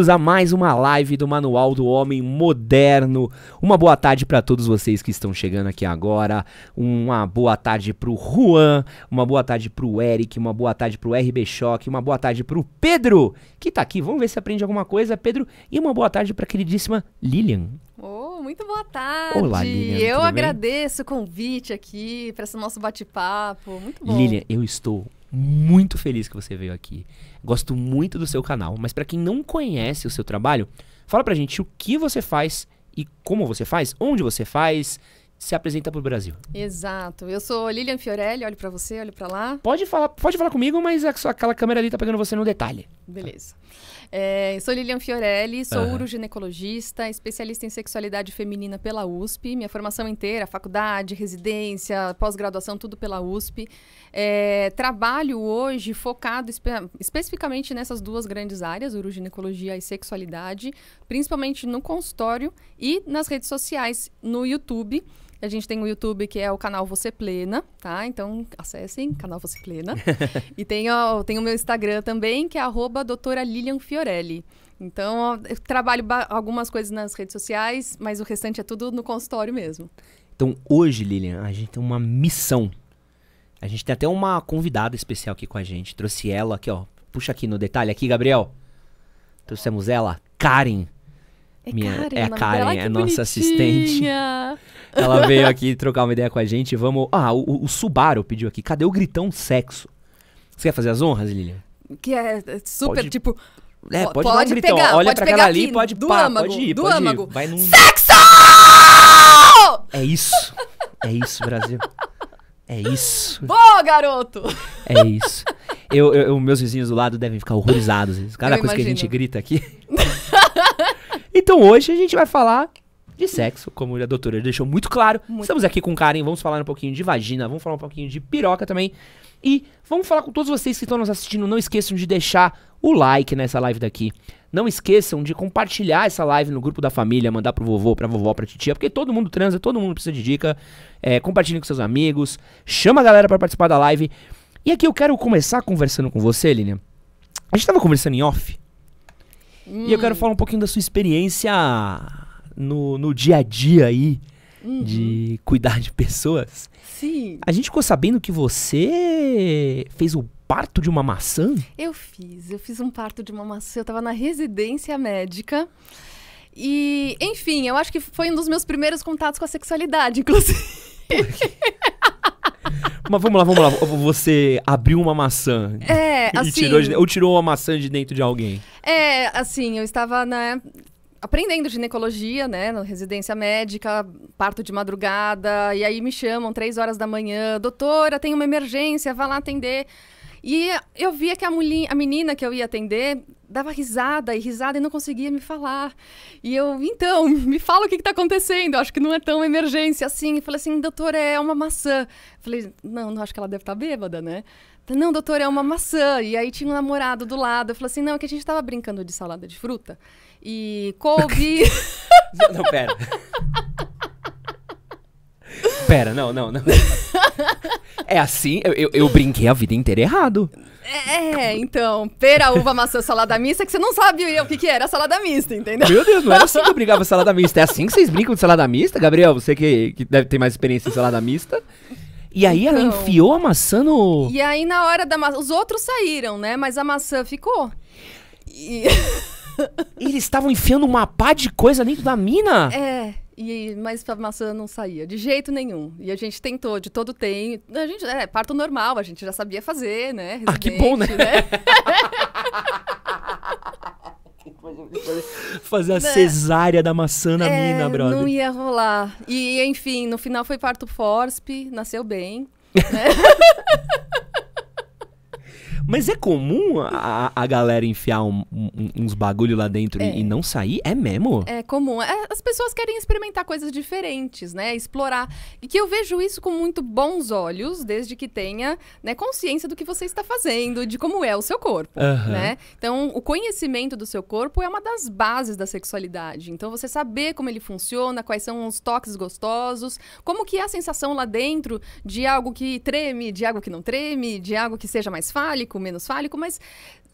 bem-vindos a mais uma live do Manual do Homem Moderno. Uma boa tarde para todos vocês que estão chegando aqui agora. Uma boa tarde para o Juan, uma boa tarde para o Eric, uma boa tarde para o RB Choque, uma boa tarde para o Pedro, que tá aqui. Vamos ver se aprende alguma coisa, Pedro. E uma boa tarde para a queridíssima Lilian. Oh, muito boa tarde. Olá, Lilian. Eu agradeço bem? o convite aqui para esse nosso bate-papo. Muito bom. Lilian, eu estou muito feliz que você veio aqui. Gosto muito do seu canal, mas para quem não conhece o seu trabalho, fala pra gente o que você faz e como você faz, onde você faz, se apresenta para o Brasil. Exato. Eu sou Lilian Fiorelli, olho para você, olho para lá. Pode falar, pode falar comigo, mas é aquela câmera ali tá pegando você no detalhe. Beleza. Tá? É, sou Lilian Fiorelli, sou uhum. uroginecologista, especialista em sexualidade feminina pela USP. Minha formação inteira, faculdade, residência, pós-graduação, tudo pela USP. É, trabalho hoje focado espe especificamente nessas duas grandes áreas, uroginecologia e sexualidade, principalmente no consultório e nas redes sociais, no YouTube. A gente tem o YouTube, que é o canal Você Plena, tá? Então, acessem, canal Você Plena. e tem, ó, tem o meu Instagram também, que é arroba doutora Lilian Fiorelli. Então, ó, eu trabalho algumas coisas nas redes sociais, mas o restante é tudo no consultório mesmo. Então, hoje, Lilian, a gente tem uma missão. A gente tem até uma convidada especial aqui com a gente. Trouxe ela aqui, ó. Puxa aqui no detalhe aqui, Gabriel. Trouxemos ela, Karen. É minha, Karen, é a Karen, dela, é nossa bonitinha. assistente. Ela veio aqui trocar uma ideia com a gente. Vamos. Ah, o, o Subaru pediu aqui. Cadê o gritão sexo? Você quer fazer as honras, Lilian? Que é super, pode... tipo. É, pode, pode um gritão. Olha pode pra pegar ali, pode do pá, âmago, pode ir, do pode âmago. Ir. Vai num... Sexo! É isso. É isso, Brasil. É isso. Boa, garoto! É isso. Eu, eu, meus vizinhos do lado devem ficar horrorizados. Cada eu coisa imagino. que a gente grita aqui. Então hoje a gente vai falar de sexo, como a doutora deixou muito claro. Muito. Estamos aqui com Karen, vamos falar um pouquinho de vagina, vamos falar um pouquinho de piroca também. E vamos falar com todos vocês que estão nos assistindo. Não esqueçam de deixar o like nessa live daqui. Não esqueçam de compartilhar essa live no grupo da família, mandar pro vovô, pra vovó, pra titia, porque todo mundo transa, todo mundo precisa de dica. É, compartilhe com seus amigos, chama a galera para participar da live. E aqui eu quero começar conversando com você, Lilian. A gente tava conversando em off Hum. E eu quero falar um pouquinho da sua experiência no, no dia a dia aí uhum. de cuidar de pessoas. Sim. A gente ficou sabendo que você fez o parto de uma maçã? Eu fiz, eu fiz um parto de uma maçã. Eu tava na residência médica. E, enfim, eu acho que foi um dos meus primeiros contatos com a sexualidade, inclusive. Mas vamos lá, vamos lá. Você abriu uma maçã. É, assim. Tirou de, ou tirou a maçã de dentro de alguém. É, assim, eu estava na. Né, aprendendo ginecologia, né, na residência médica, parto de madrugada, e aí me chamam três horas da manhã, doutora, tem uma emergência, vá lá atender. E eu via que a, mulher, a menina que eu ia atender dava risada e risada e não conseguia me falar. E eu, então, me fala o que está acontecendo. acho que não é tão emergência assim. E falei assim, doutor, é uma maçã. falei, não, não acho que ela deve estar tá bêbada, né? Não, doutor, é uma maçã. E aí tinha um namorado do lado. Eu falei assim, não, é que a gente estava brincando de salada de fruta. E couve... não, pera. Pera, não, não, não. É assim, eu, eu, eu, brinquei a vida inteira errado. É, então, pera, uva, maçã, salada mista, que você não sabia o que, que era salada mista, entendeu? Meu Deus, não era assim que eu brincava salada mista. É assim que vocês brincam de salada mista, Gabriel? Você que, que deve ter mais experiência em salada mista. E aí então, ela enfiou a maçã no. E aí, na hora da maçã. Os outros saíram, né? Mas a maçã ficou. E. Eles estavam enfiando uma pá de coisa dentro da mina? É. E, mas a maçã não saía, de jeito nenhum. E a gente tentou, de todo tem. A gente, é, parto normal, a gente já sabia fazer, né? ah, que bom, né? né? Fazer a né? cesárea da maçã na é, mina, brother. Não ia rolar. E, enfim, no final foi parto FORSP, nasceu bem. Né? Mas é comum a, a galera enfiar um, um, uns bagulho lá dentro é. e não sair? É mesmo? É comum. É, as pessoas querem experimentar coisas diferentes, né? Explorar. E que eu vejo isso com muito bons olhos, desde que tenha né, consciência do que você está fazendo, de como é o seu corpo, uhum. né? Então, o conhecimento do seu corpo é uma das bases da sexualidade. Então, você saber como ele funciona, quais são os toques gostosos, como que é a sensação lá dentro de algo que treme, de algo que não treme, de algo que seja mais fálico, fálico, menos fálico, mas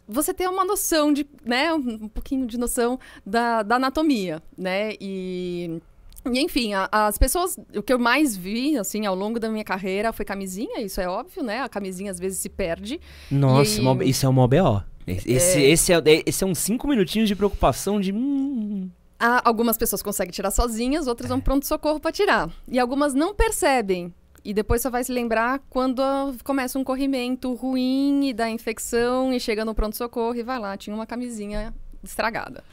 você tem uma noção de, né, um pouquinho de noção da, da anatomia, né? E e, enfim, a, as pessoas, o que eu mais vi, assim, ao longo da minha carreira foi camisinha, isso é óbvio, né? A camisinha às vezes se perde. Nossa, isso é um BO. Esse é... Esse, é, é esse é minutinhos de preocupação de. Hum, hum, hum. Ah, algumas pessoas conseguem tirar sozinhas, outras é. vão pronto-socorro para tirar. E algumas não percebem e depois só vai se lembrar quando ah, começa um corrimento ruim e dá infecção e chega no pronto-socorro e vai lá, tinha uma camisinha estragada.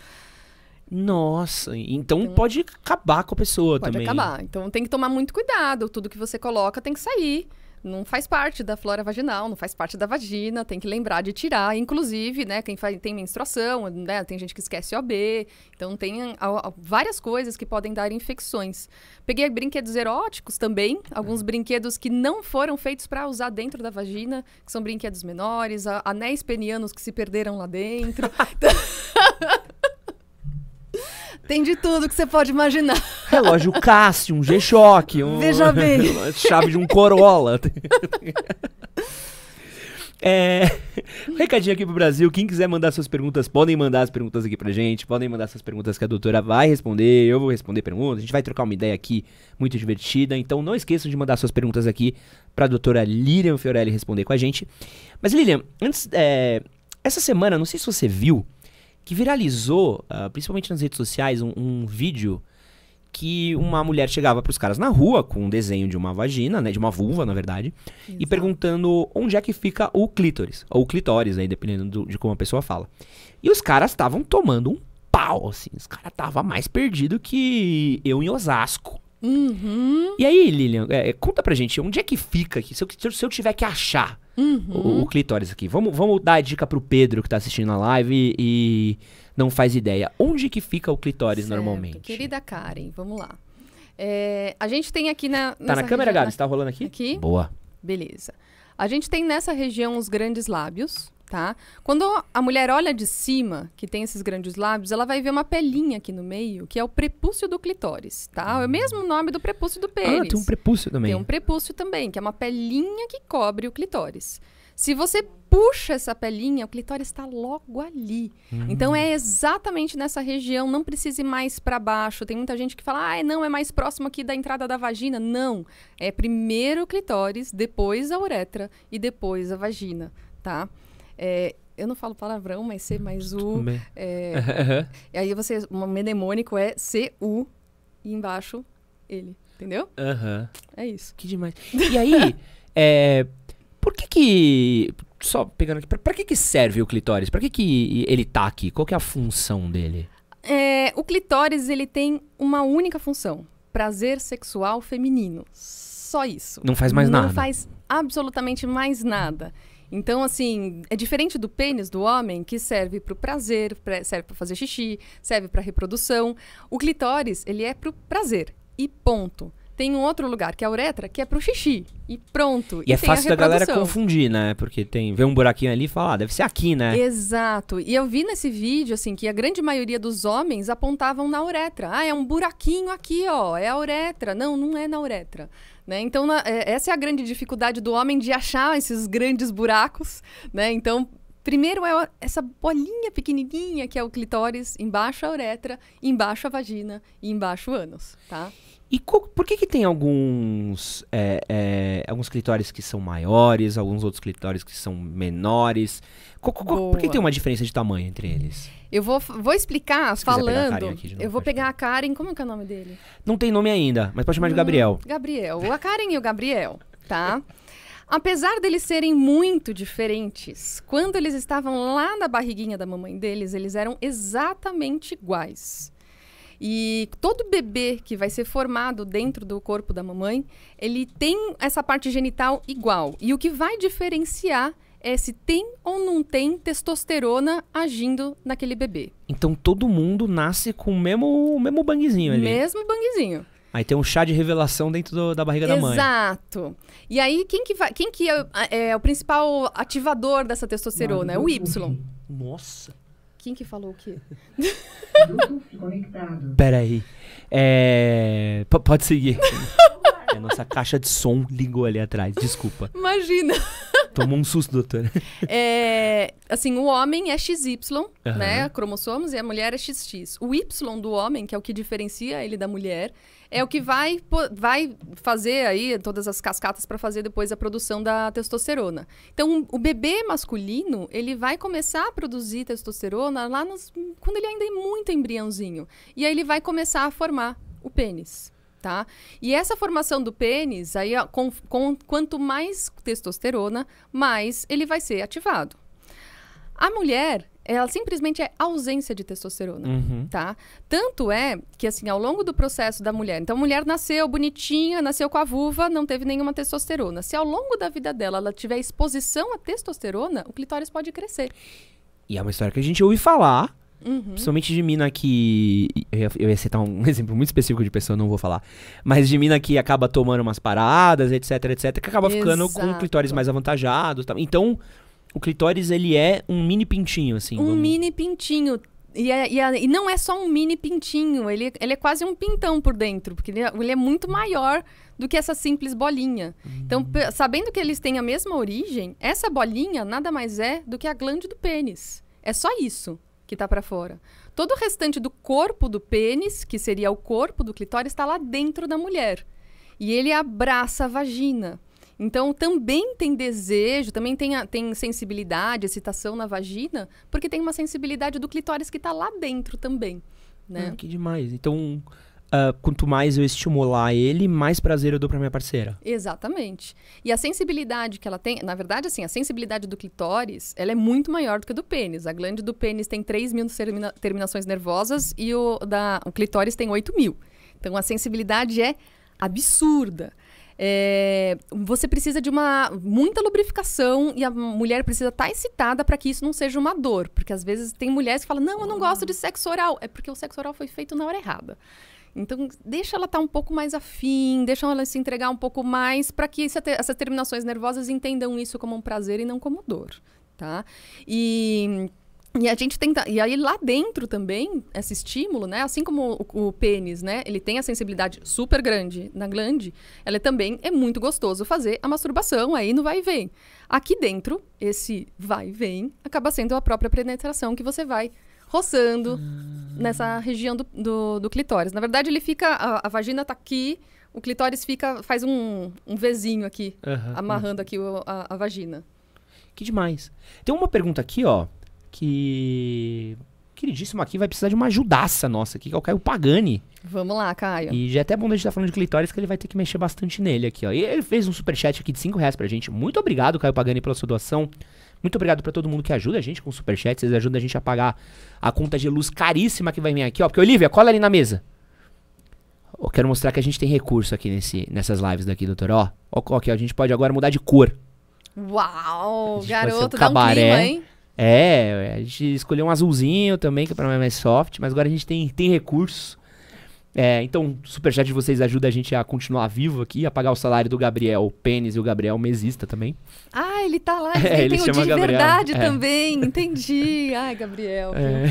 Nossa, então, então, pode acabar com a pessoa pode também. Pode acabar. Então tem que tomar muito cuidado. Tudo que você coloca tem que sair não faz parte da flora vaginal, não faz parte da vagina, tem que lembrar de tirar. Inclusive, né, quem faz, tem menstruação, né, tem gente que esquece OB, então tem a, a, várias coisas que podem dar infecções. Peguei brinquedos eróticos também, alguns é. brinquedos que não foram feitos para usar dentro da vagina, que são brinquedos menores, a, anéis penianos que se perderam lá dentro. Tem de tudo que você pode imaginar. Relógio Cássio, um G-Shock. Um... Veja bem. Chave de um Corolla. É, um recadinho aqui pro Brasil. Quem quiser mandar suas perguntas, podem mandar as perguntas aqui pra gente. Podem mandar suas perguntas que a doutora vai responder. Eu vou responder perguntas. A gente vai trocar uma ideia aqui muito divertida. Então não esqueçam de mandar suas perguntas aqui pra doutora Lilian Fiorelli responder com a gente. Mas Lilian, antes. É, essa semana, não sei se você viu, que viralizou, uh, principalmente nas redes sociais, um, um, vídeo que uma mulher chegava para os caras na rua com um desenho de uma vagina, né, de uma vulva, na verdade, Exato. e perguntando onde é que fica o clítoris, ou clitóris, aí dependendo do, de como a pessoa fala. E os caras estavam tomando um pau, assim, os caras estavam mais perdido que eu em Osasco. Uhum. E aí, Lilian, é, conta pra gente, onde é que fica aqui? Se eu, se eu tiver que achar uhum. o, o clitóris aqui, vamos, vamos dar a dica pro Pedro que tá assistindo a live e não faz ideia. Onde que fica o clitóris certo. normalmente? Querida Karen, vamos lá. É, a gente tem aqui na. Tá na câmera, Gabi? Na... Tá rolando aqui? Aqui. Boa. Beleza. A gente tem nessa região os grandes lábios tá? Quando a mulher olha de cima, que tem esses grandes lábios, ela vai ver uma pelinha aqui no meio, que é o prepúcio do clitóris, tá? É o hum. mesmo nome do prepúcio do pênis. Ah, tem um prepúcio também. Tem um prepúcio também, que é uma pelinha que cobre o clitóris. Se você puxa essa pelinha, o clitóris está logo ali. Hum. Então é exatamente nessa região, não precise mais para baixo. Tem muita gente que fala, ah, não, é mais próximo aqui da entrada da vagina. Não, é primeiro o clitóris, depois a uretra e depois a vagina, tá? É, eu não falo palavrão, mas C mais U. É, e aí você. Um mnemônico é C-U e embaixo ele. Entendeu? Aham. É isso. Que demais. E aí, é, por que que. Só pegando aqui, pra, que que serve o clitóris? Pra que que ele tá aqui? Qual que é a função dele? É, o clitóris, ele tem uma única função. Prazer sexual feminino. Só isso. Não faz mais Não nada. Não faz absolutamente mais nada. Então, assim, é diferente do pênis do homem, que serve para o prazer, pra, serve para fazer xixi, serve para reprodução. O clitóris, ele é para o prazer. E ponto. Tem um outro lugar, que é a uretra, que é pro xixi. E pronto. E, é e é fácil da galera confundir, né? Porque tem, vê um buraquinho ali e fala, ah, deve ser aqui, né? Exato. E eu vi nesse vídeo, assim, que a grande maioria dos homens apontavam na uretra. Ah, é um buraquinho aqui, ó, é a uretra. Não, não é na uretra. Né? Então, na, é, essa é a grande dificuldade do homem de achar esses grandes buracos, né? Então, Primeiro é essa bolinha pequenininha que é o clitóris, embaixo a uretra, embaixo a vagina e embaixo o ânus, tá? E por que, que tem alguns, é, é, alguns clitórios que são maiores, alguns outros clitórios que são menores? Co Boa. por que tem uma diferença de tamanho entre eles? Eu vou, vou explicar Se falando. Novo, eu vou pegar a Karen. Como é que é o nome dele? Não tem nome ainda, mas pode chamar hum, de Gabriel. Gabriel. A Karen e o Gabriel, tá? Apesar deles serem muito diferentes, quando eles estavam lá na barriguinha da mamãe deles, eles eram exatamente iguais. E todo bebê que vai ser formado dentro do corpo da mamãe, ele tem essa parte genital igual. E o que vai diferenciar é se tem ou não tem testosterona agindo naquele bebê. Então todo mundo nasce com o mesmo, o mesmo banguezinho ali. Mesmo banguezinho. Aí tem um chá de revelação dentro do, da barriga Exato. da mãe. Exato. E aí, quem que, vai, quem que é, é, é, o principal ativador dessa testosterona? é o Y. Nossa. Quem que falou o quê? Grupo conectado. Peraí. É... P pode seguir. A nossa caixa de som ligou ali atrás, desculpa. Imagina. Tomou um susto, doutora. É, assim, o homem é XY, uhum. né? Cromossomos, e a mulher é XX. O Y do homem, que é o que diferencia ele da mulher, é o que vai, vai fazer aí todas as cascatas para fazer depois a produção da testosterona. Então, o bebê masculino, ele vai começar a produzir testosterona lá nos, quando ele ainda é muito embriãozinho. E aí ele vai começar a formar o pênis tá? E essa formação do pênis, aí, com, com, quanto mais testosterona, mais ele vai ser ativado. A mulher, ela simplesmente é ausência de testosterona, uhum. tá? Tanto é que, assim, ao longo do processo da mulher... Então, a mulher nasceu bonitinha, nasceu com a vulva, não teve nenhuma testosterona. Se ao longo da vida dela ela tiver exposição à testosterona, o clitóris pode crescer. E é uma história que a gente ouve falar Uhum. Principalmente de mina que. Eu ia, eu ia, citar um exemplo muito específico de pessoa, não vou falar. Mas de mina que acaba tomando umas paradas, etc, etc, que acaba Exato. ficando com clitóris mais avantajado. Tá. Então, o clitóris, ele é um mini pintinho, assim. Um vamos... mini pintinho. E, é, e, é, e, não é só um mini pintinho, ele, ele é quase um pintão por dentro, porque ele é, ele é muito maior do que essa simples bolinha. Uhum. Então, hum. sabendo que eles têm a mesma origem, essa bolinha nada mais é do que a glande do pênis. É só isso que está para fora. Todo o restante do corpo do pênis, que seria o corpo do clitóris, está lá dentro da mulher. E ele abraça a vagina. Então, também tem desejo, também tem, a, tem sensibilidade, excitação na vagina, porque tem uma sensibilidade do clitóris que está lá dentro também. Né? Ah, que demais. Então, Uh, quanto mais eu estimular ele, mais prazer eu dou para minha parceira. Exatamente. E a sensibilidade que ela tem, na verdade, assim, a sensibilidade do clitóris, ela é muito maior do que a do pênis. A glande do pênis tem 3 mil termina terminações nervosas e o, da, o clitóris tem 8 mil. Então a sensibilidade é absurda. É, você precisa de uma muita lubrificação e a mulher precisa estar tá excitada para que isso não seja uma dor, porque às vezes tem mulheres que falam: "Não, eu não gosto de sexo oral". É porque o sexo oral foi feito na hora errada. Então, deixa ela estar tá um pouco mais afim, deixa ela se entregar um pouco mais para que essa, essas terminações nervosas entendam isso como um prazer e não como dor, tá? E e a gente tenta. E aí lá dentro também, esse estímulo, né? Assim como o, o, pênis, né? Ele tem a sensibilidade super grande na glande, ela também é muito gostoso fazer a masturbação aí no vai e vem. Aqui dentro, esse vai e vem acaba sendo a própria penetração que você vai roçando ah. nessa região do, do, do, clitóris. Na verdade, ele fica. A, a vagina tá aqui, o clitóris fica. faz um, um Vzinho aqui, uhum. amarrando aqui o, a, a vagina. Que demais. Tem uma pergunta aqui, ó, que queridíssimo aqui vai precisar de uma ajudaça nossa aqui, que é o Caio Pagani. Vamos lá, Caio. E já é até bom a gente estar tá falando de clitóris, que ele vai ter que mexer bastante nele aqui, ó. E ele fez um superchat aqui de 5 reais pra gente. Muito obrigado, Caio Pagani, pela sua doação. Muito obrigado para todo mundo que ajuda a gente com o superchat. Vocês ajudam a gente a pagar a conta de luz caríssima que vai vir aqui, ó. Porque, Olivia, cola ali na mesa. Eu quero mostrar que a gente tem recurso aqui nesse, nessas lives daqui, doutor. Ó, ó, ó aqui, ó, a gente pode agora mudar de cor. Uau, garoto, um cabaré. dá um clima, hein? É, a gente escolheu um azulzinho também, que é pra mais soft, mas agora a gente tem, tem recurso é, então, o superchat de vocês ajuda a gente a continuar vivo aqui, a pagar o salário do Gabriel Pênis e o Gabriel Mesista também. Ah, ele tá lá, ele, é, ele tem o de Gabriel. verdade é. também, entendi. Ai, Gabriel. É.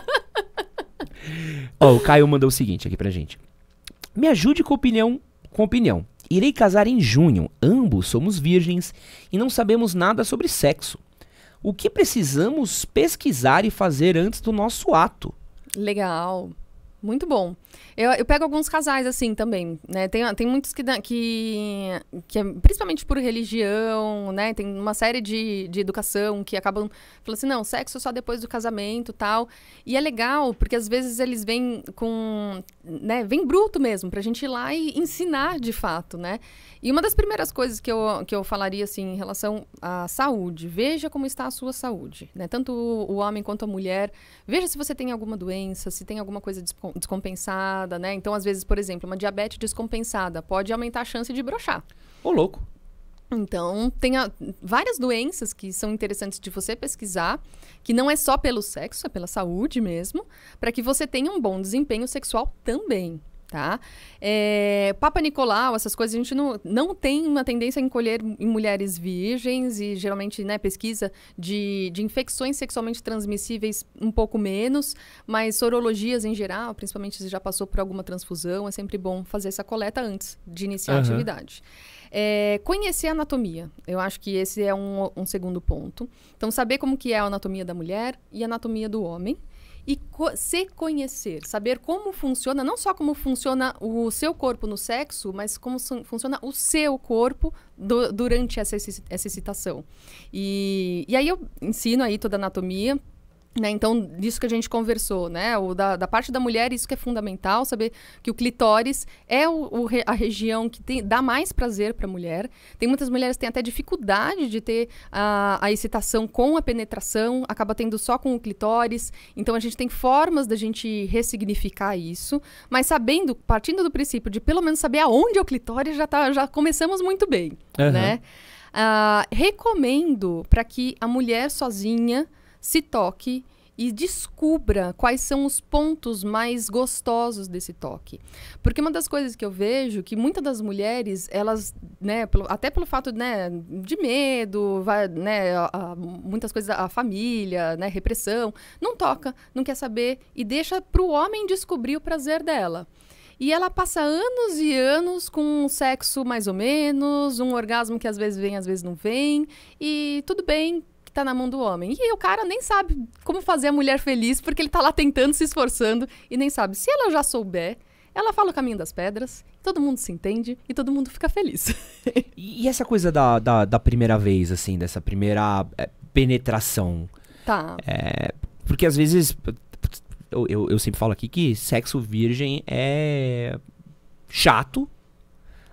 Ó, o Caio mandou o seguinte aqui pra gente. Me ajude com opinião, com opinião. Irei casar em junho, ambos somos virgens e não sabemos nada sobre sexo. O que precisamos pesquisar e fazer antes do nosso ato? Legal. Muito bom. Eu, eu pego alguns casais assim também, né? Tem, tem muitos que, que, que é, principalmente por religião, né? Tem uma série de, de educação que acabam falando assim, não, sexo só depois do casamento tal. E é legal, porque às vezes eles vêm com, né? Vem bruto mesmo, pra gente ir lá e ensinar de fato, né? E uma das primeiras coisas que eu, que eu falaria, assim, em relação à saúde. Veja como está a sua saúde, né? Tanto o homem quanto a mulher. Veja se você tem alguma doença, se tem alguma coisa descompensada, né? Então, às vezes, por exemplo, uma diabetes descompensada pode aumentar a chance de brochar. Ô, louco! Então, tem a, várias doenças que são interessantes de você pesquisar, que não é só pelo sexo, é pela saúde mesmo, para que você tenha um bom desempenho sexual também tá? É, Papa Nicolau, essas coisas, a gente não, não tem uma tendência a encolher em mulheres virgens e geralmente, né, pesquisa de, de infecções sexualmente transmissíveis um pouco menos, mas sorologias em geral, principalmente se já passou por alguma transfusão, é sempre bom fazer essa coleta antes de iniciar uhum. a atividade. É, conhecer a anatomia. Eu acho que esse é um, um segundo ponto. Então, saber como que é a anatomia da mulher e a anatomia do homem e co se conhecer, saber como funciona, não só como funciona o seu corpo no sexo, mas como funciona o seu corpo do, durante essa, essa excitação. E, e aí eu ensino aí toda a anatomia né, então, disso que a gente conversou, né? O da, da, parte da mulher, isso que é fundamental, saber que o clitóris é o, o a região que tem, dá mais prazer para a mulher. Tem muitas mulheres que têm até dificuldade de ter a, a excitação com a penetração, acaba tendo só com o clitóris. Então, a gente tem formas da gente ressignificar isso, mas sabendo, partindo do princípio de pelo menos saber aonde é o clitóris, já, tá, já começamos muito bem, uhum. né? Uh, recomendo para que a mulher sozinha se toque e descubra quais são os pontos mais gostosos desse toque. Porque uma das coisas que eu vejo que muitas das mulheres, elas, né, pelo, até pelo fato né, de medo, vai, né, a, a, muitas coisas, a família, né, repressão, não toca, não quer saber e deixa para o homem descobrir o prazer dela. E ela passa anos e anos com um sexo mais ou menos, um orgasmo que às vezes vem, às vezes não vem, e tudo bem, que tá na mão do homem. E o cara nem sabe como fazer a mulher feliz, porque ele tá lá tentando, se esforçando, e nem sabe. Se ela já souber, ela fala o caminho das pedras, todo mundo se entende e todo mundo fica feliz. e, essa coisa da, da, da, primeira vez, assim, dessa primeira é, penetração? Tá. É, porque às vezes. Eu, eu, eu sempre falo aqui que sexo virgem é chato,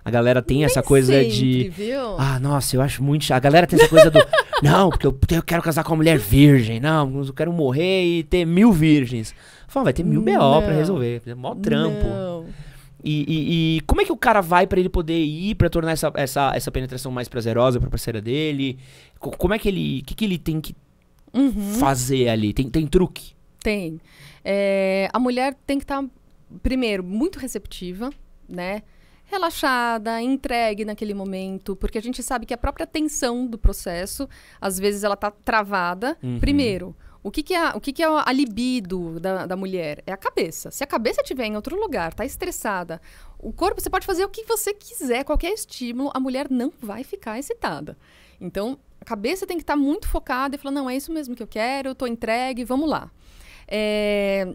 a galera tem Nem essa coisa sempre, de. Viu? Ah, nossa, eu acho muito chato. A galera tem essa coisa do. Não, porque eu, eu quero casar com uma mulher virgem. Não, eu quero morrer e ter mil virgens. Fala, vai ter mil BO pra resolver. É mó trampo. E, e, e, como é que o cara vai para ele poder ir para tornar essa, essa, essa penetração mais prazerosa pra parceira dele? Como é que ele. O que, que ele tem que uhum. fazer ali? Tem, tem truque? Tem. É, a mulher tem que estar, tá, primeiro, muito receptiva, né? relaxada, entregue naquele momento, porque a gente sabe que a própria tensão do processo, às vezes ela tá travada. Uhum. Primeiro, o que, que, é, o que, que é a libido da, da mulher? É a cabeça. Se a cabeça estiver em outro lugar, tá estressada, o corpo, você pode fazer o que você quiser, qualquer estímulo, a mulher não vai ficar excitada. Então, a cabeça tem que estar tá muito focada e falar: não, é isso mesmo que eu quero, eu tô entregue, vamos lá. É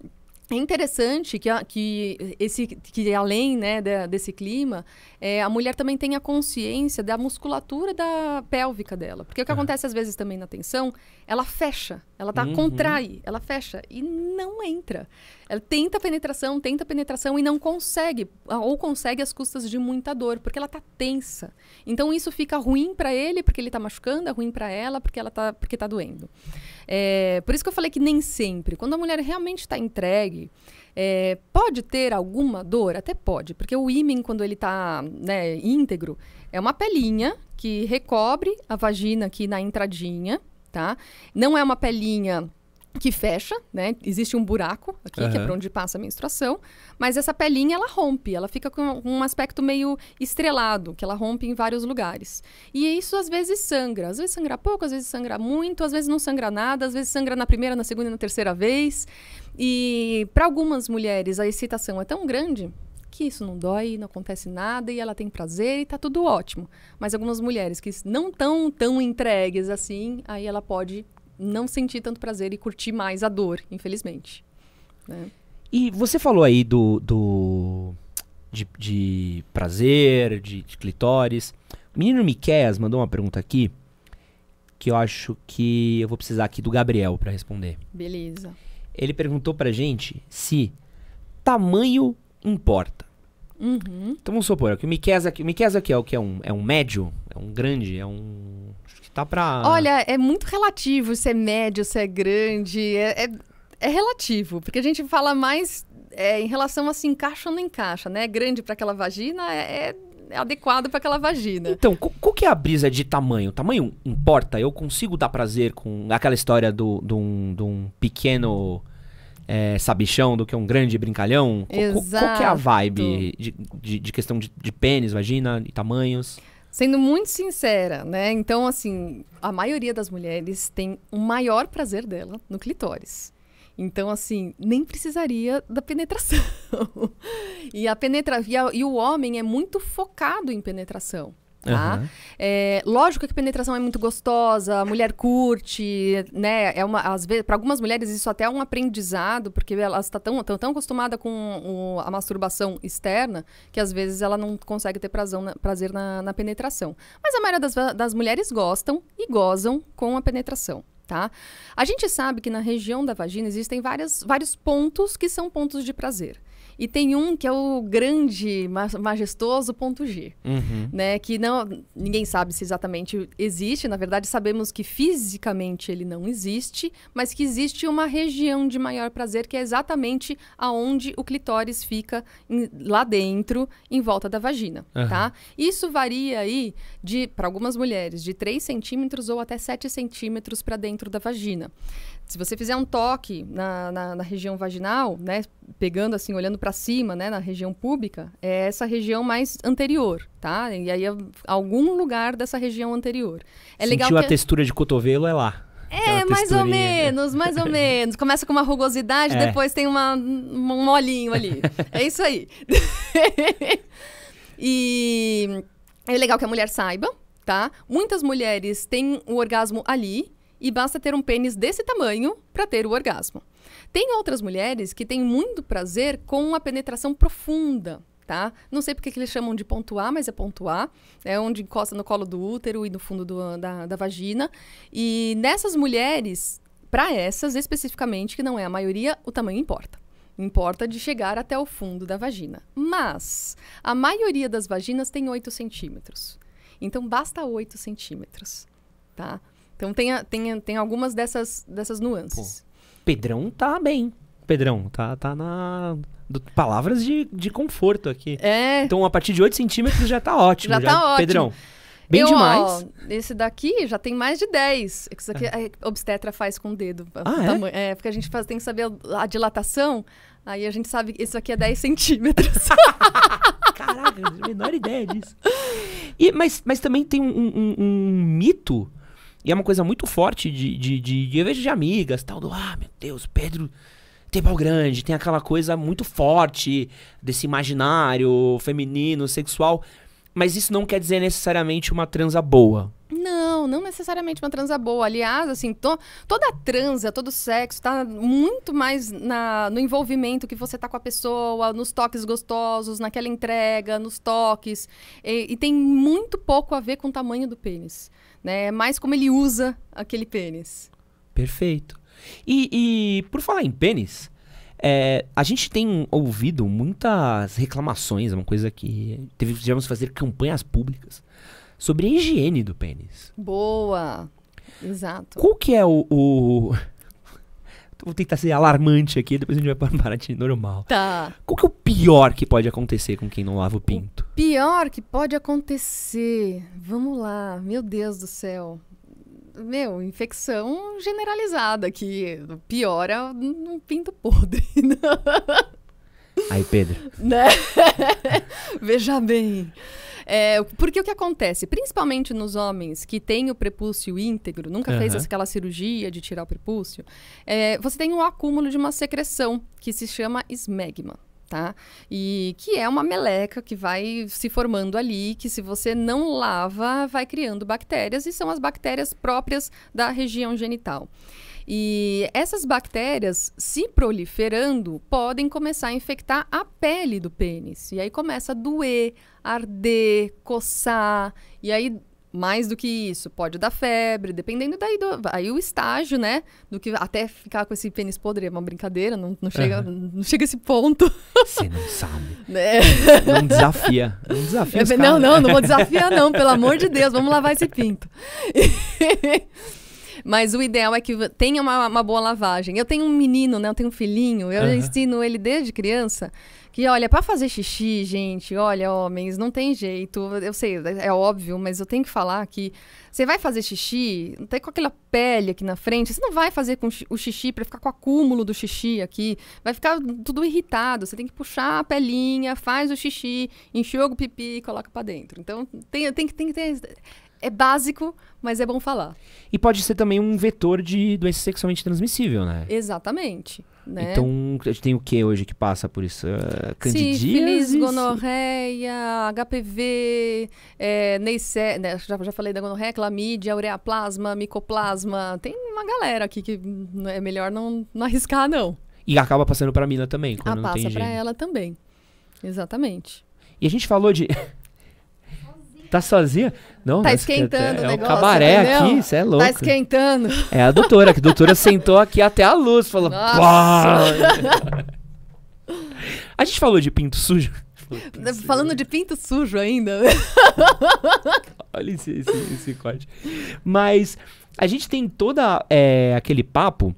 é interessante que, a, que, esse, que além né, desse clima, é, a mulher também tenha consciência da musculatura da pélvica dela. Porque o que acontece às vezes também na tensão, ela fecha, ela tá, uhum. contrai, ela fecha e não entra. Ela tenta penetração, tenta penetração e não consegue, ah, ou consegue às custas de muita dor, porque ela tá tensa. Então isso fica ruim para ele, porque ele tá machucando, é ruim para ela, porque ela tá, porque tá doendo. É, por isso que eu falei que nem sempre. Quando a mulher realmente está entregue, é, pode ter alguma dor? Até pode, porque o ímã quando ele está né, íntegro, é uma pelinha que recobre a vagina aqui na entradinha, tá? Não é uma pelinha que fecha, né? Existe um buraco aqui, uhum. que é para onde passa a menstruação, mas essa pelinha ela rompe, ela fica com um aspecto meio estrelado, que ela rompe em vários lugares. E isso às vezes sangra, às vezes sangra pouco, às vezes sangra muito, às vezes não sangra nada, às vezes sangra na primeira, na segunda e na terceira vez. E para algumas mulheres a excitação é tão grande que isso não dói, não acontece nada e ela tem prazer e tá tudo ótimo. Mas algumas mulheres que não estão tão entregues assim, aí ela pode não sentir tanto prazer e curtir mais a dor, infelizmente. Né? E você falou aí do, do de, de prazer, de, de clitóris. O menino Miqueias mandou uma pergunta aqui que eu acho que eu vou precisar aqui do Gabriel para responder. Beleza. Ele perguntou pra gente se tamanho importa. Uhum. Então vamos supor, é aqui o Mikesa, aqui, que é o que é um, é um médio, é um grande, é um acho que tá para Olha, é muito relativo se é médio, se é grande, é, é, é relativo, porque a gente fala mais é, em relação a se encaixa ou não encaixa, né? É grande para aquela vagina é, é adequado para aquela vagina. Então, qual que é a brisa de tamanho? Tamanho importa? Eu consigo dar prazer com aquela história do, do, um, do um pequeno é, sabichão do que um grande brincalhão? Exato. Qual, qual que é a vibe de, de, de questão de, de pênis, vagina e tamanhos? Sendo muito sincera, né? Então, assim, a maioria das mulheres tem o maior prazer dela no clitóris. Então, assim, nem precisaria da penetração. e, a penetra... E, a... e o homem é muito focado em penetração tá? Uhum. É, lógico que a penetração é muito gostosa, a mulher curte, né? É uma, às vezes, para algumas mulheres isso até é um aprendizado, porque elas estão tá tão, tão, tão acostumadas com o, a masturbação externa que às vezes ela não consegue ter prazão, na, prazer na, na, penetração. Mas a maioria das, das mulheres gostam e gozam com a penetração. Tá? A gente sabe que na região da vagina existem várias, vários pontos que são pontos de prazer. E tem um que é o grande, majestoso ponto G, uhum. né? Que não, ninguém sabe se exatamente existe. Na verdade, sabemos que fisicamente ele não existe, mas que existe uma região de maior prazer que é exatamente aonde o clitóris fica em, lá dentro, em volta da vagina, uhum. tá? Isso varia aí de, para algumas mulheres, de 3 centímetros ou até 7 centímetros para dentro da vagina. Se você fizer um toque na, na, na região vaginal, né, pegando assim, olhando para cima, né, na região pública, é essa região mais anterior, tá? E aí é algum lugar dessa região anterior. É Sentiu legal que... a textura de cotovelo é lá. É, mais ou menos, mais ou menos. Começa com uma rugosidade, é. depois tem uma, um molinho ali. é isso aí. e é legal que a mulher saiba, tá? Muitas mulheres têm o orgasmo ali e basta ter um pênis desse tamanho para ter o orgasmo. Tem outras mulheres que têm muito prazer com a penetração profunda, tá? Não sei porque que eles chamam de ponto A, mas é ponto A. É onde encosta no colo do útero e no fundo do, da, da vagina. E nessas mulheres, para essas especificamente, que não é a maioria, o tamanho importa. Importa de chegar até o fundo da vagina. Mas a maioria das vaginas tem 8 centímetros. Então basta 8 centímetros, tá? Então tem, a, tem, tem algumas dessas, dessas nuances. Pô, Pedrão tá bem. Pedrão, tá, tá na. Do, palavras de, de conforto aqui. É. Então, a partir de 8 centímetros já tá ótimo. já, já tá ótimo. Pedrão. Bem eu, demais. Ó, esse daqui já tem mais de 10. É isso aqui é. a é obstetra faz com o dedo. Ah, é? é? Porque a gente faz, tem que saber a dilatação. Aí a gente sabe que isso aqui é 10 centímetros. Caraca, a menor ideia disso. E, mas, mas também tem um, um, um mito e é uma coisa muito forte de, de, de, de eu vejo de amigas, tal, do, ah, meu Deus, Pedro tem pau grande, tem aquela coisa muito forte desse imaginário feminino, sexual. Mas isso não quer dizer necessariamente uma transa boa. Não, não necessariamente uma transa boa. Aliás, assim, to, toda transa, todo sexo está muito mais na, no envolvimento que você tá com a pessoa, nos toques gostosos, naquela entrega, nos toques. E, e tem muito pouco a ver com o tamanho do pênis né? É mais como ele usa aquele pênis. Perfeito. E, e por falar em pênis, é, a gente tem ouvido muitas reclamações, é uma coisa que teve, tivemos que fazer campanhas públicas sobre a higiene do pênis. Boa! Exato. Qual que é o, o Vou tentar ser alarmante aqui, depois a gente vai parar de normal. Tá. Qual que é o pior que pode acontecer com quem não lava o pinto? O pior que pode acontecer. Vamos lá. Meu Deus do céu. Meu, infecção generalizada aqui. Pior é um pinto podre. Né? Aí, Pedro. Né? Veja bem. É, porque o que acontece? Principalmente nos homens que têm o prepúcio íntegro, nunca uhum. fez aquela cirurgia de tirar o prepúcio, é, você tem um acúmulo de uma secreção que se chama esmegma. Tá? E que é uma meleca que vai se formando ali, que se você não lava, vai criando bactérias, e são as bactérias próprias da região genital. E essas bactérias, se proliferando, podem começar a infectar a pele do pênis. E aí começa a doer, arder, coçar. E aí, mais do que isso, pode dar febre, dependendo daí do, aí o estágio, né? Do que até ficar com esse pênis podre. É uma brincadeira, não, não chega, uhum. não chega a esse ponto. Você não sabe. Né? Não desafia. Não desafia. não, não, não vou desafiar, não, pelo amor de Deus, vamos lavar esse pinto. Mas o ideal é que tenha uma, uma boa lavagem. Eu tenho um menino, né? Eu tenho um filhinho. Eu uhum. ensino ele desde criança. Que olha, para fazer xixi, gente, olha, homens, não tem jeito. Eu sei, é óbvio, mas eu tenho que falar que você vai fazer xixi, não tá tem com aquela pele aqui na frente, você não vai fazer com o xixi para ficar com o acúmulo do xixi aqui, vai ficar tudo irritado. Você tem que puxar a pelinha, faz o xixi, enxuga o pipi e coloca para dentro. Então, tem, tem, tem que ter é básico, mas é bom falar. E pode ser também um vetor de doença sexualmente transmissível, né? Exatamente. Né? Então, a gente tem o que hoje que passa por isso? Ah, candidíase? gonorreia, HPV, é, neisser, né? já, já falei da gonorreia, clamídia, ureaplasma, micoplasma. Tem uma galera aqui que é melhor não, não arriscar, não. E acaba passando para a mina também. Quando ah, passa para ela também. Exatamente. E a gente falou de... tá sozinha? Não, tá esquentando é, o negócio. É o cabaré entendeu? aqui, isso é louco. Tá esquentando. É a doutora, que a doutora sentou aqui até a luz, falou. a gente falou de pinto sujo. Falando de pinto sujo ainda. Olha esse, esse, esse, corte. Mas a gente tem toda é, aquele papo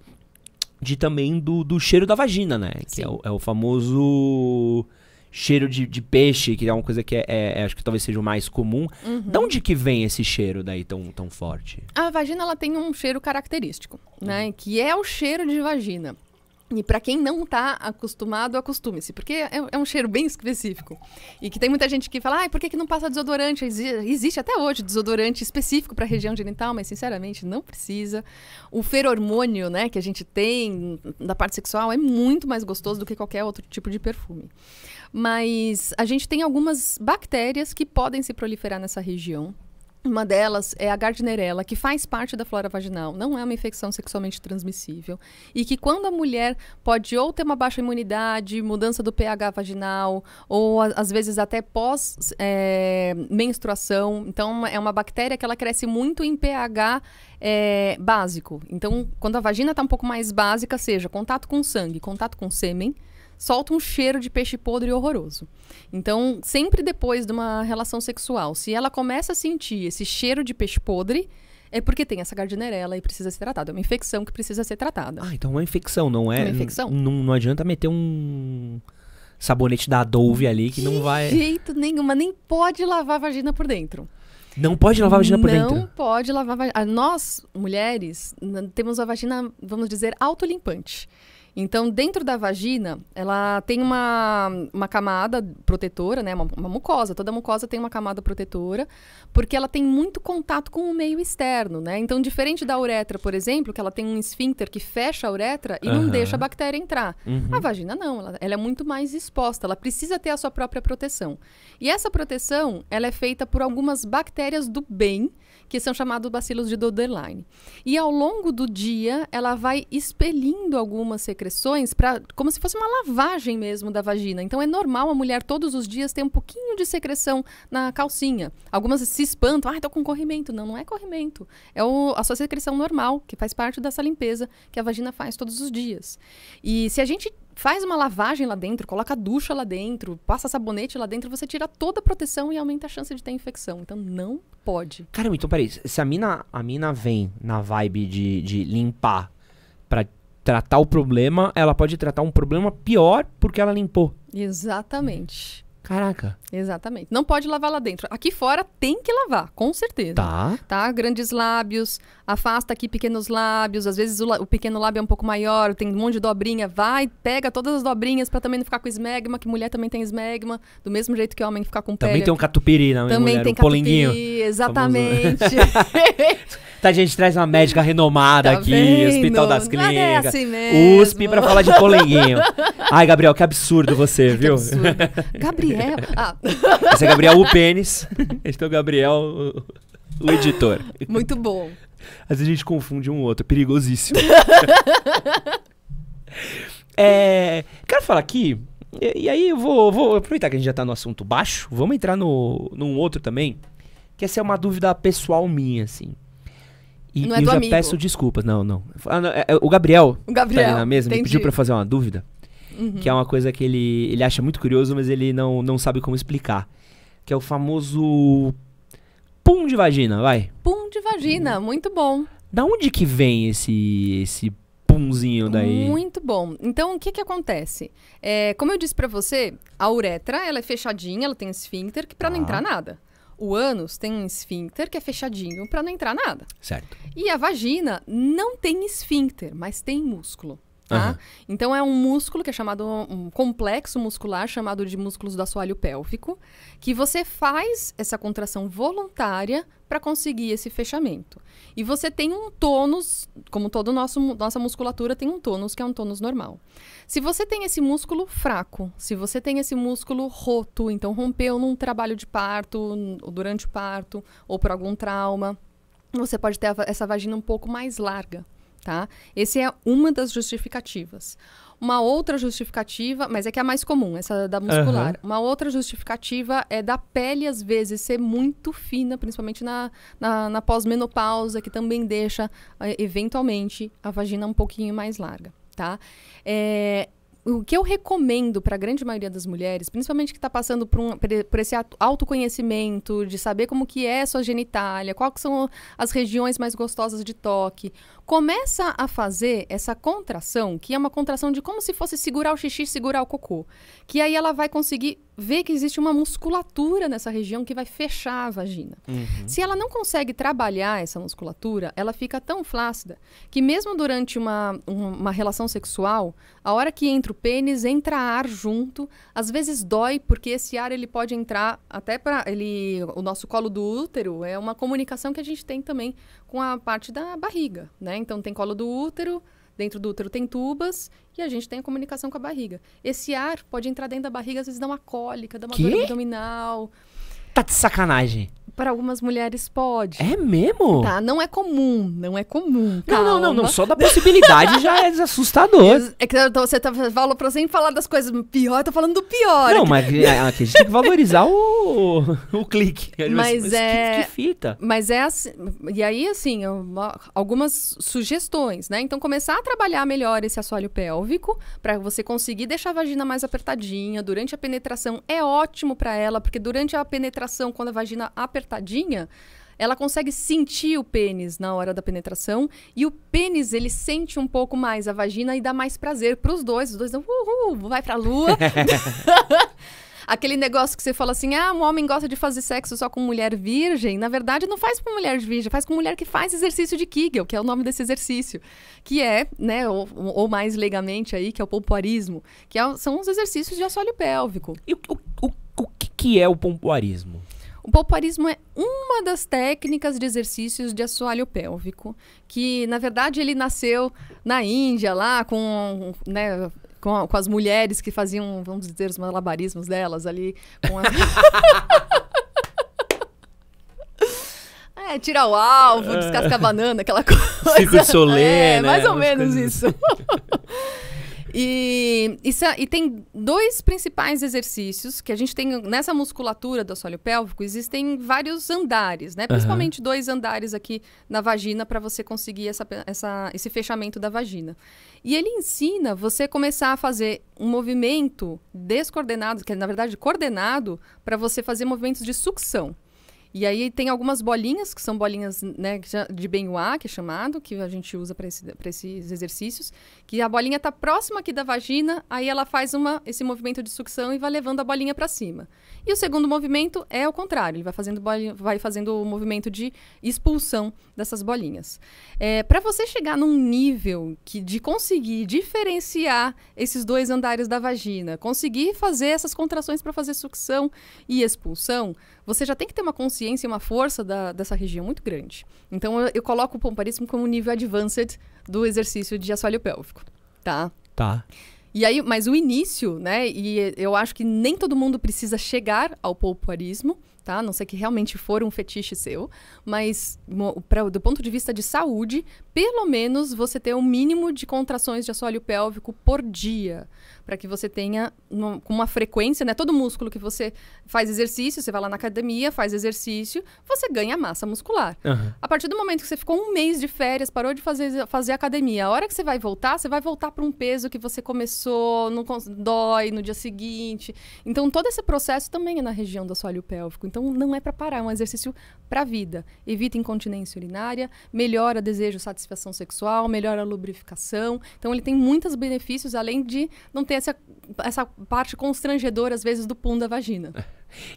de também do, do cheiro da vagina, né? Sim. Que é o, é o famoso cheiro de, de, peixe, que é uma coisa que é, é, é, acho que talvez seja o mais comum. Uhum. De onde que vem esse cheiro daí tão, tão forte? A vagina ela tem um cheiro característico, né? uhum. né? Que é o cheiro de vagina. E para quem não está acostumado, acostume-se, porque é, é, um cheiro bem específico. E que tem muita gente que fala, ah, por que, que não passa desodorante? Existe até hoje desodorante específico para a região genital, mas sinceramente não precisa. O ferormônio né, que a gente tem da parte sexual é muito mais gostoso do que qualquer outro tipo de perfume. Mas a gente tem algumas bactérias que podem se proliferar nessa região uma delas é a gardnerella, que faz parte da flora vaginal, não é uma infecção sexualmente transmissível. E que quando a mulher pode ou ter uma baixa imunidade, mudança do pH vaginal, ou às vezes até pós-menstruação. Eh, é, então, é uma bactéria que ela cresce muito em pH é, eh, básico. Então, quando a vagina está um pouco mais básica, seja contato com sangue, contato com sêmen, solta um cheiro de peixe podre horroroso. Então, sempre depois de uma relação sexual, se ela começa a sentir esse cheiro de peixe podre, é porque tem essa gardinerela e precisa ser tratada. É uma infecção que precisa ser tratada. Ah, então é uma infecção, não é? é uma infecção. Não adianta meter um sabonete da Dove ali que de não vai. De jeito nenhum, nem pode lavar a vagina por dentro. Não pode lavar a vagina por não dentro? Não pode lavar a vagina. Ah, nós, mulheres, temos a vagina, vamos dizer, autolimpante. limpante então, dentro da vagina, ela tem uma, uma camada protetora, né? Uma, uma, mucosa. Toda mucosa tem uma camada protetora, porque ela tem muito contato com o meio externo, né? Então, diferente da uretra, por exemplo, que ela tem um esfíncter que fecha a uretra e uhum. não deixa a bactéria entrar. Uhum. A vagina não, ela, ela é muito mais exposta, ela precisa ter a sua própria proteção. E essa proteção, ela é feita por algumas bactérias do bem, que são chamados bacilos de Doderlein. E ao longo do dia, ela vai expelindo algumas secreções, pra, como se fosse uma lavagem mesmo da vagina. Então é normal a mulher todos os dias ter um pouquinho de secreção na calcinha. Algumas se espantam, ah, estou com corrimento. Não, não é corrimento. É o, a sua secreção normal, que faz parte dessa limpeza que a vagina faz todos os dias. E se a gente faz uma lavagem lá dentro, coloca ducha lá dentro, passa sabonete lá dentro, você tira toda a proteção e aumenta a chance de ter infecção. Então não pode. Caramba, então peraí, se a mina, a mina vem na vibe de, de limpar pra tratar o problema, ela pode tratar um problema pior porque ela limpou. Exatamente. Caraca. Exatamente. Não pode lavar lá dentro. Aqui fora tem que lavar, com certeza. Tá. Tá? Grandes lábios, afasta aqui pequenos lábios. Às vezes o, o pequeno lábio é um pouco maior, tem um monte de dobrinha. Vai, pega todas as dobrinhas para também não ficar com esmegma, que mulher também tem esmegma, do mesmo jeito que homem ficar com pele. Também tem um catupiry na Também mulher, tem um polenguinho. Exatamente. tá, a gente traz uma médica renomada tá aqui, vendo? Hospital das Clínicas. Não é assim mesmo. USP pra falar de polenguinho. Ai, Gabriel, que absurdo você, viu? Absurdo. Gabriel Gabriel. É, ah. Esse é Gabriel o pênis. Esse é o Gabriel, o, o editor. Muito bom. Às vezes a gente confunde um outro, é perigosíssimo. é, quero falar aqui, e, e aí eu vou, vou, aproveitar que a gente já tá no assunto baixo, vamos entrar no, num outro também, que essa é uma dúvida pessoal minha, assim. E, não é eu já amigo. peço desculpas, não, não. Ah, não é, é o Gabriel, o Gabriel tá ali na mesa, entendi. me pediu pra fazer uma dúvida uhum. que é uma coisa que ele, ele acha muito curioso, mas ele não, não sabe como explicar. Que é o famoso pum de vagina, vai. Pum de vagina, uhum. muito bom. Da onde que vem esse esse punzinho daí? Muito bom. Então, o que que acontece? É, como eu disse para você, a uretra, ela é fechadinha, ela tem esfíncter, que para ah. não tá. entrar nada. O ânus tem um esfíncter que é fechadinho para não entrar nada. Certo. E a vagina não tem esfíncter, mas tem músculo. Tá? Uhum. Então é um músculo que é chamado um complexo muscular chamado de músculos do assoalho pélvico, que você faz essa contração voluntária para conseguir esse fechamento. E você tem um tônus, como toda nossa musculatura tem um tônus, que é um tônus normal. Se você tem esse músculo fraco, se você tem esse músculo roto, então rompeu num trabalho de parto, durante o parto, ou por algum trauma, você pode ter essa vagina um pouco mais larga tá? Esse é uma das justificativas. Uma outra justificativa, mas é que é a mais comum, essa da muscular. Uhum. Uma outra justificativa é da pele, às vezes, ser muito fina, principalmente na, na, na pós-menopausa, que também deixa, eh, eventualmente, a vagina um pouquinho mais larga, tá? É, o que eu recomendo para a grande maioria das mulheres, principalmente que está passando por, um, por, esse autoconhecimento, de saber como que é sua genitália, quais são as regiões mais gostosas de toque, começa a fazer essa contração, que é uma contração de como se fosse segurar o xixi, segurar o cocô. Que aí ela vai conseguir ver que existe uma musculatura nessa região que vai fechar a vagina. Uhum. Se ela não consegue trabalhar essa musculatura, ela fica tão flácida que mesmo durante uma, uma relação sexual, a hora que entra o pênis, entra ar junto, às vezes dói porque esse ar ele pode entrar até para ele o nosso colo do útero, é uma comunicação que a gente tem também com a parte da barriga, né? Então tem colo do útero, dentro do útero tem tubas e a gente tem a comunicação com a barriga. Esse ar pode entrar dentro da barriga, às vezes dá uma cólica, dá uma que? dor abdominal. Tá de sacanagem para algumas mulheres pode. É mesmo? Tá, não é comum, não é comum. Não, não, não, não, só da possibilidade já é assustador. É que então você tá, falou pra sempre falar das coisas pior, tá falando do pior. Não, mas a, é, a gente tem que valorizar o, o clique. Mas, mas é... Que, que, é fita. Mas é assim, e aí assim, algumas sugestões, né? Então começar a trabalhar melhor esse assoalho pélvico para você conseguir deixar a vagina mais apertadinha durante a penetração. É ótimo para ela, porque durante a penetração, quando a vagina aperta apertadinha, ela consegue sentir o pênis na hora da penetração e o pênis ele sente um pouco mais a vagina e dá mais prazer para os dois. Os dois dão uhul, vai para a lua. Aquele negócio que você fala assim: ah, um homem gosta de fazer sexo só com mulher virgem. Na verdade, não faz com mulher virgem, faz com mulher que faz exercício de Kegel, que é o nome desse exercício. Que é, né, ou, ou mais leigamente aí, que é o pompoarismo, que é, são os exercícios de assoalho pélvico. E o, o, o, o que, que é o pompoarismo? O palparismo é uma das técnicas de exercícios de assoalho pélvico, que na verdade ele nasceu na Índia, lá com, né, com, com as mulheres que faziam, vamos dizer, os malabarismos delas ali. Com é, tira o alvo, descasca a banana, aquela coisa. Fico de solê, é, né? mais ou menos coisas... isso. Assim. E, é, e, tem dois principais exercícios que a gente tem nessa musculatura do assoalho pélvico, existem vários andares, né? Principalmente uhum. dois andares aqui na vagina para você conseguir essa, essa, esse fechamento da vagina. E ele ensina você começar a fazer um movimento descoordenado, que é na verdade coordenado, para você fazer movimentos de sucção. E aí tem algumas bolinhas, que são bolinhas né, de Benoit, que é chamado, que a gente usa para esse, esses exercícios, que a bolinha está próxima aqui da vagina, aí ela faz uma, esse movimento de sucção e vai levando a bolinha para cima. E o segundo movimento é o contrário, ele vai fazendo, bolinha, vai fazendo o movimento de expulsão dessas bolinhas. É, para você chegar num nível que, de conseguir diferenciar esses dois andares da vagina, conseguir fazer essas contrações para fazer sucção e expulsão, você já tem que ter uma consciência consciência e uma força da, dessa região muito grande. Então eu, eu coloco o pomparismo como um nível advanced do exercício de assoalho pélvico, tá? Tá. E aí, mas o início, né? E eu acho que nem todo mundo precisa chegar ao pomparismo, tá? não sei que realmente for um fetiche seu, mas pra, do ponto de vista de saúde, pelo menos você ter um mínimo de contrações de assoalho pélvico por dia para que você tenha uma, uma frequência, né? Todo músculo que você faz exercício, você vai lá na academia, faz exercício, você ganha massa muscular. Uhum. A partir do momento que você ficou um mês de férias, parou de fazer, fazer academia, a hora que você vai voltar, você vai voltar para um peso que você começou, não dói no dia seguinte. Então, todo esse processo também é na região do assoalho pélvico. Então, não é para parar, é um exercício para a vida. Evita incontinência urinária, melhora desejo, satisfação sexual, melhora a lubrificação. Então, ele tem muitos benefícios, além de não ter essa, essa parte constrangedora, às vezes, do pum da vagina.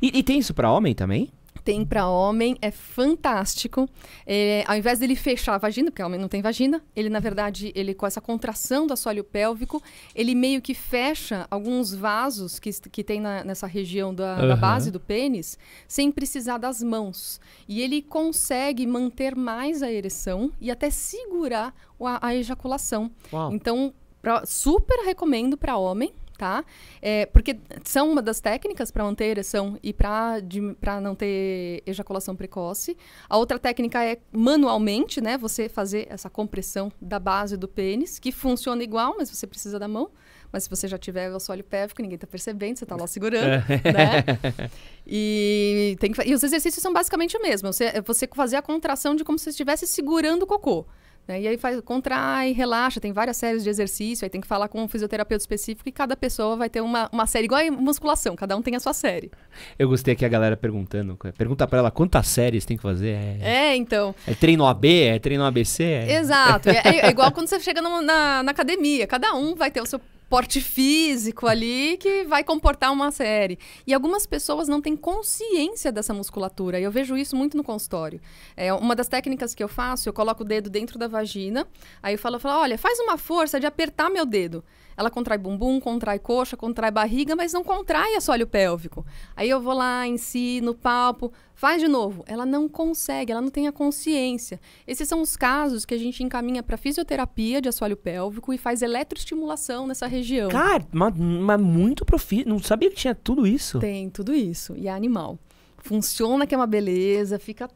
E, e tem isso para homem também? Tem para homem, é fantástico. É, ao invés dele fechar a vagina, porque o homem não tem vagina, ele, na verdade, ele com essa contração do assoalho pélvico, ele meio que fecha alguns vasos que, que tem na, nessa região da, uhum. da base do pênis, sem precisar das mãos. E ele consegue manter mais a ereção e até segurar a, a, ejaculação. Uau. Então, Pra, super recomendo para homem, tá? É, porque são uma das técnicas para manter ereção e para não ter ejaculação precoce. A outra técnica é manualmente, né? Você fazer essa compressão da base do pênis, que funciona igual, mas você precisa da mão. Mas se você já tiver o assoalho pélvico, ninguém está percebendo, você está lá segurando, é. né? E, tem que, e os exercícios são basicamente o mesmo. Você, é, você fazer a contração de como se estivesse segurando o cocô. Né? E aí faz, contrai, relaxa, tem várias séries de exercício, aí tem que falar com um fisioterapeuta específico e cada pessoa vai ter uma, uma série, igual a musculação, cada um tem a sua série. Eu gostei aqui a galera perguntando, pergunta para ela quantas séries tem que fazer. É, é então. É treino AB, é treino ABC? É... Exato, é, é, igual quando você chega no, na, na academia, cada um vai ter o seu porte físico ali que vai comportar uma série. E algumas pessoas não têm consciência dessa musculatura. E eu vejo isso muito no consultório. É, uma das técnicas que eu faço, eu coloco o dedo dentro da vagina, aí eu falo, eu falo, olha, faz uma força de apertar meu dedo. Ela contrai bumbum, contrai coxa, contrai barriga, mas não contrai assoalho pélvico. Aí eu vou lá em si, no palpo, faz de novo. Ela não consegue, ela não tem a consciência. Esses são os casos que a gente encaminha para fisioterapia de assoalho pélvico e faz eletroestimulação nessa região. Cara, mas, mas muito profi... Não sabia que tinha tudo isso. Tem tudo isso. E é animal. Funciona que é uma beleza, fica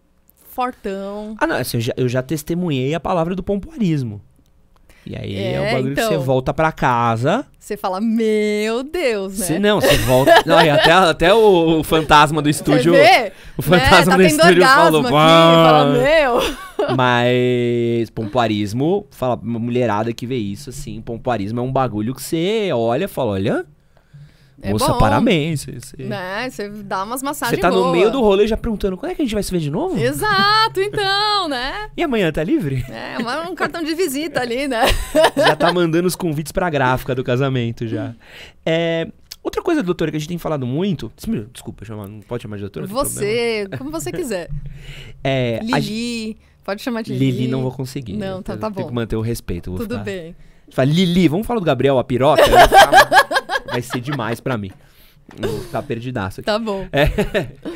fortão. Ah, não, assim, eu já, eu já testemunhei a palavra do pompoarismo. E aí é, é o bagulho então, que você então. volta para casa. Você fala, meu Deus, né? se não, você volta. não, até, até o, fantasma do estúdio. O né, fantasma né? tá do estúdio falou. Aqui, fala, meu. Mas pompoarismo, fala, uma mulherada que vê isso, assim, pompoarismo é um bagulho que você olha e fala, olha. É Moça, bom. parabéns. Você, você... Né? Você dá umas massagens Você tá boa. no meio do rolê já perguntando quando é que a gente vai se ver de novo? Exato, então, né? e amanhã tá livre? É, um cartão de visita ali, né? já tá mandando os convites pra gráfica do casamento já. Hum. É, Outra coisa, doutora, que a gente tem falado muito. Desculpa, chamar, não pode chamar de doutora? Você, como você quiser. É, Lili, a... pode chamar de Lili. Lili não vou conseguir. Não, tá, tá bom. Tem que manter o respeito. Tudo ficar... bem. Fala, Lili, vamos falar do Gabriel, a piroca? vai ser demais para mim. tá vou ficar perdidaço aqui. Tá bom. É.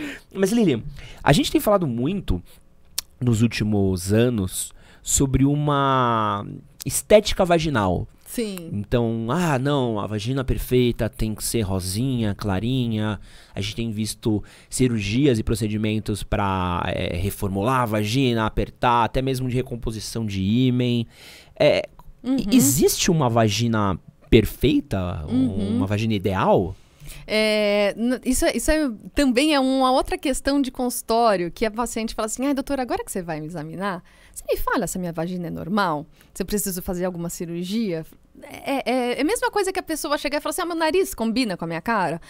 Mas, Lilian, a gente tem falado muito nos últimos anos sobre uma estética vaginal. Sim. Então, ah, não, a vagina perfeita tem que ser rosinha, clarinha. A gente tem visto cirurgias e procedimentos para é, reformular a vagina, apertar, até mesmo de recomposição de ímen. É, uhum. Existe uma vagina perfeita, uhum. uma vagina ideal? É, isso, é, isso é, também é uma outra questão de consultório, que a paciente fala assim, ai doutor agora que você vai me examinar, você me fala se a minha vagina é normal? Se eu preciso fazer alguma cirurgia? É, é, é, a mesma coisa que a pessoa chegar e falar assim: ah, meu nariz combina com a minha cara.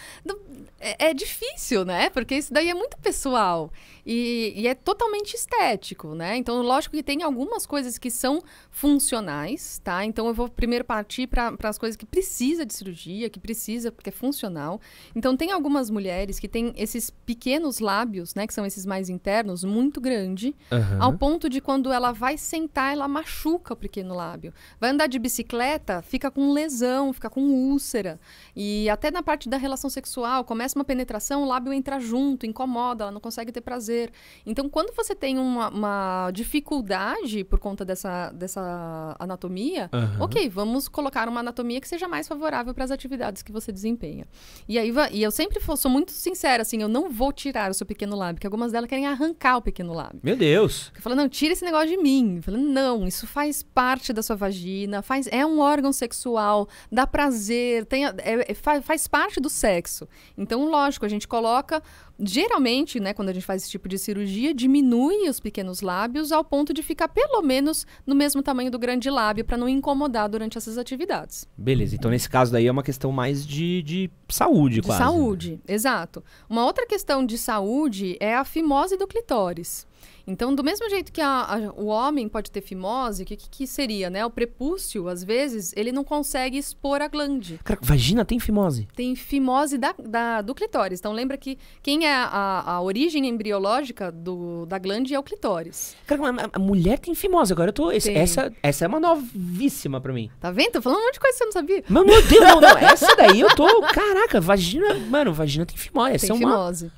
é, é, difícil, né? Porque isso daí é muito pessoal. E, e, é totalmente estético, né? Então, lógico que tem algumas coisas que são funcionais, tá? Então, eu vou primeiro partir para as coisas que precisa de cirurgia, que precisa, porque é funcional. Então, tem algumas mulheres que têm esses pequenos lábios, né? Que são esses mais internos, muito grande, uhum. ao ponto de quando ela vai sentar, ela machuca o pequeno lábio. Vai andar de bicicleta, fica com lesão, fica com úlcera. E até na parte da relação sexual, começa uma penetração, o lábio entra junto, incomoda, ela não consegue ter prazer fazer. Então, quando você tem uma, uma dificuldade por conta dessa, dessa anatomia, uhum. ok, vamos colocar uma anatomia que seja mais favorável para as atividades que você desempenha. E aí, e eu sempre sou muito sincera, assim, eu não vou tirar o seu pequeno lábio, porque algumas delas querem arrancar o pequeno lábio. Meu Deus! Eu falo, não, tira esse negócio de mim. Eu falo, não, isso faz parte da sua vagina, faz, é um órgão sexual, dá prazer, tem, é, é, faz, faz parte do sexo. Então, lógico, a gente coloca geralmente, né, quando a gente faz esse tipo de cirurgia, diminui os pequenos lábios ao ponto de ficar pelo menos no mesmo tamanho do grande lábio para não incomodar durante essas atividades. Beleza, então nesse caso daí é uma questão mais de, de saúde, de quase. Né? Saúde, né? exato. Uma outra questão de saúde é a fimose do clitóris. Então, do mesmo jeito que a, a, o homem pode ter fimose, o que, que, que, seria, né? O prepúcio, às vezes, ele não consegue expor a glande. Cara, vagina tem fimose? Tem fimose da, da, do clitóris. Então, lembra que quem é a, a origem embriológica do, da glande é o clitóris. Cara, a, mulher tem fimose. Agora eu tô... Esse, essa, essa é uma novíssima pra mim. Tá vendo? Tô falando um monte de coisa que você não sabia. Mas, meu Deus, não, não. Essa daí eu tô... Caraca, vagina... Mano, vagina tem fimose. Tem essa é uma... fimose.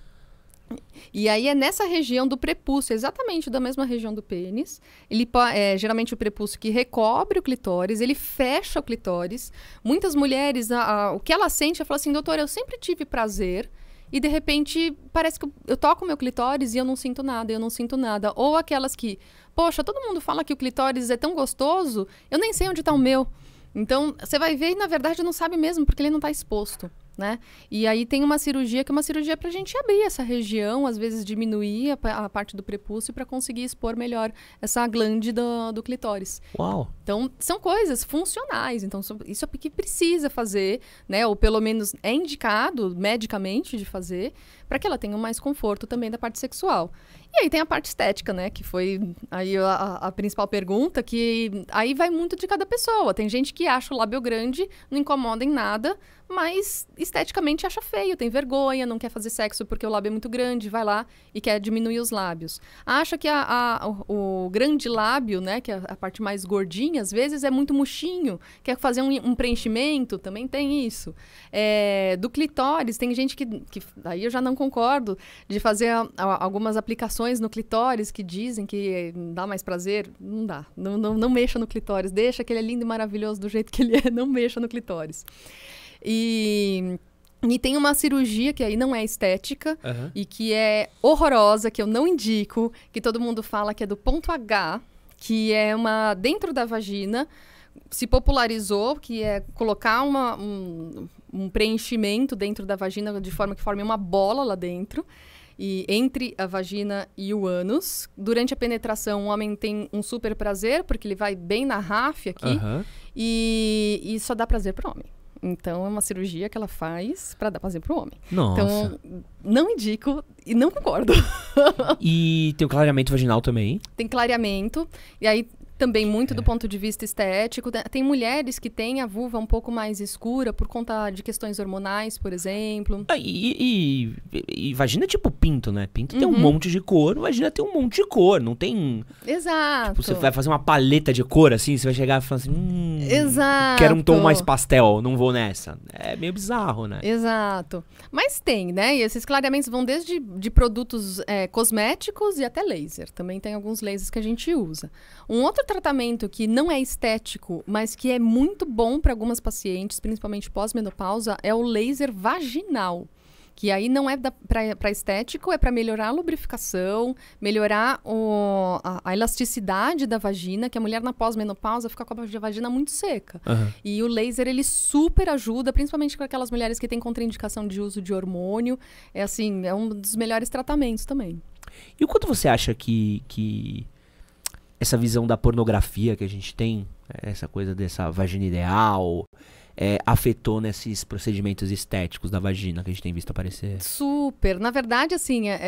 E aí é nessa região do prepúcio, exatamente da mesma região do pênis. Ele é, geralmente o prepúcio que recobre o clitóris, ele fecha o clitóris. Muitas mulheres, a, a, o que ela sente é falar assim, doutor, eu sempre tive prazer e de repente parece que eu toco meu clitóris e eu não sinto nada, eu não sinto nada. Ou aquelas que, poxa, todo mundo fala que o clitóris é tão gostoso, eu nem sei onde está o meu. Então, você vai ver e na verdade não sabe mesmo, porque ele não está exposto. Né? E aí tem uma cirurgia que é uma cirurgia para a gente abrir essa região, às vezes diminuir a, a parte do prepúcio para conseguir expor melhor essa glande do, do, clitóris. Uau! Então são coisas funcionais, então isso é que precisa fazer, né? Ou pelo menos é indicado medicamente de fazer para que ela tenha mais conforto também da parte sexual. E aí tem a parte estética, né? Que foi aí a, a, principal pergunta, que aí vai muito de cada pessoa. Tem gente que acha o lábio grande, não incomoda em nada, mas esteticamente acha feio, tem vergonha, não quer fazer sexo porque o lábio é muito grande, vai lá e quer diminuir os lábios. Acha que a, a o, o, grande lábio, né? Que é a parte mais gordinha, às vezes é muito murchinho, quer fazer um, um preenchimento, também tem isso. É, do clitóris, tem gente que, que. Aí eu já não concordo de fazer a, algumas aplicações no clitóris que dizem que dá mais prazer, não dá. Não, não, não mexa no clitóris. Deixa que ele é lindo e maravilhoso do jeito que ele é, não mexa no clitóris. E. E tem uma cirurgia que aí não é estética uhum. e que é horrorosa, que eu não indico, que todo mundo fala que é do ponto H, que é uma dentro da vagina, se popularizou, que é colocar uma, um, um preenchimento dentro da vagina de forma que forme uma bola lá dentro e entre a vagina e o ânus. Durante a penetração, o homem tem um super prazer, porque ele vai bem na RAF aqui. Uhum. E, e só dá prazer para homem. Então é uma cirurgia que ela faz para dar prazer pro homem. Então, Nossa. Então não indico e não concordo. e tem o clareamento vaginal também? Tem clareamento. E aí também muito é. do ponto de vista estético. Tem mulheres que têm a vulva um pouco mais escura por conta de questões hormonais, por exemplo. E, ah, e, e, e vagina é tipo pinto, né? Pinto uhum. tem um uhum. monte de cor, vagina tem um monte de cor, não tem... Exato. Tipo, você vai fazer uma paleta de cor, assim, você vai chegar e falar assim... Hum, Exato. Quero um tom mais pastel, não vou nessa. É meio bizarro, né? Exato. Mas tem, né? E esses clareamentos vão desde de produtos é, cosméticos e até laser. Também tem alguns lasers que a gente usa. Um outro tratamento que não é estético, mas que é muito bom para algumas pacientes, principalmente pós-menopausa, é o laser vaginal. Que aí não é para estético, é para melhorar a lubrificação, melhorar o, a, a, elasticidade da vagina, que a mulher na pós-menopausa fica com a vagina muito seca. Uhum. E o laser, ele super ajuda, principalmente com aquelas mulheres que têm contraindicação de uso de hormônio. É assim, é um dos melhores tratamentos também. E o quanto você acha que, que essa visão da pornografia que a gente tem, né, essa coisa dessa vagina ideal, é, afetou nesses procedimentos estéticos da vagina que a gente tem visto aparecer? Super. Na verdade, assim, é,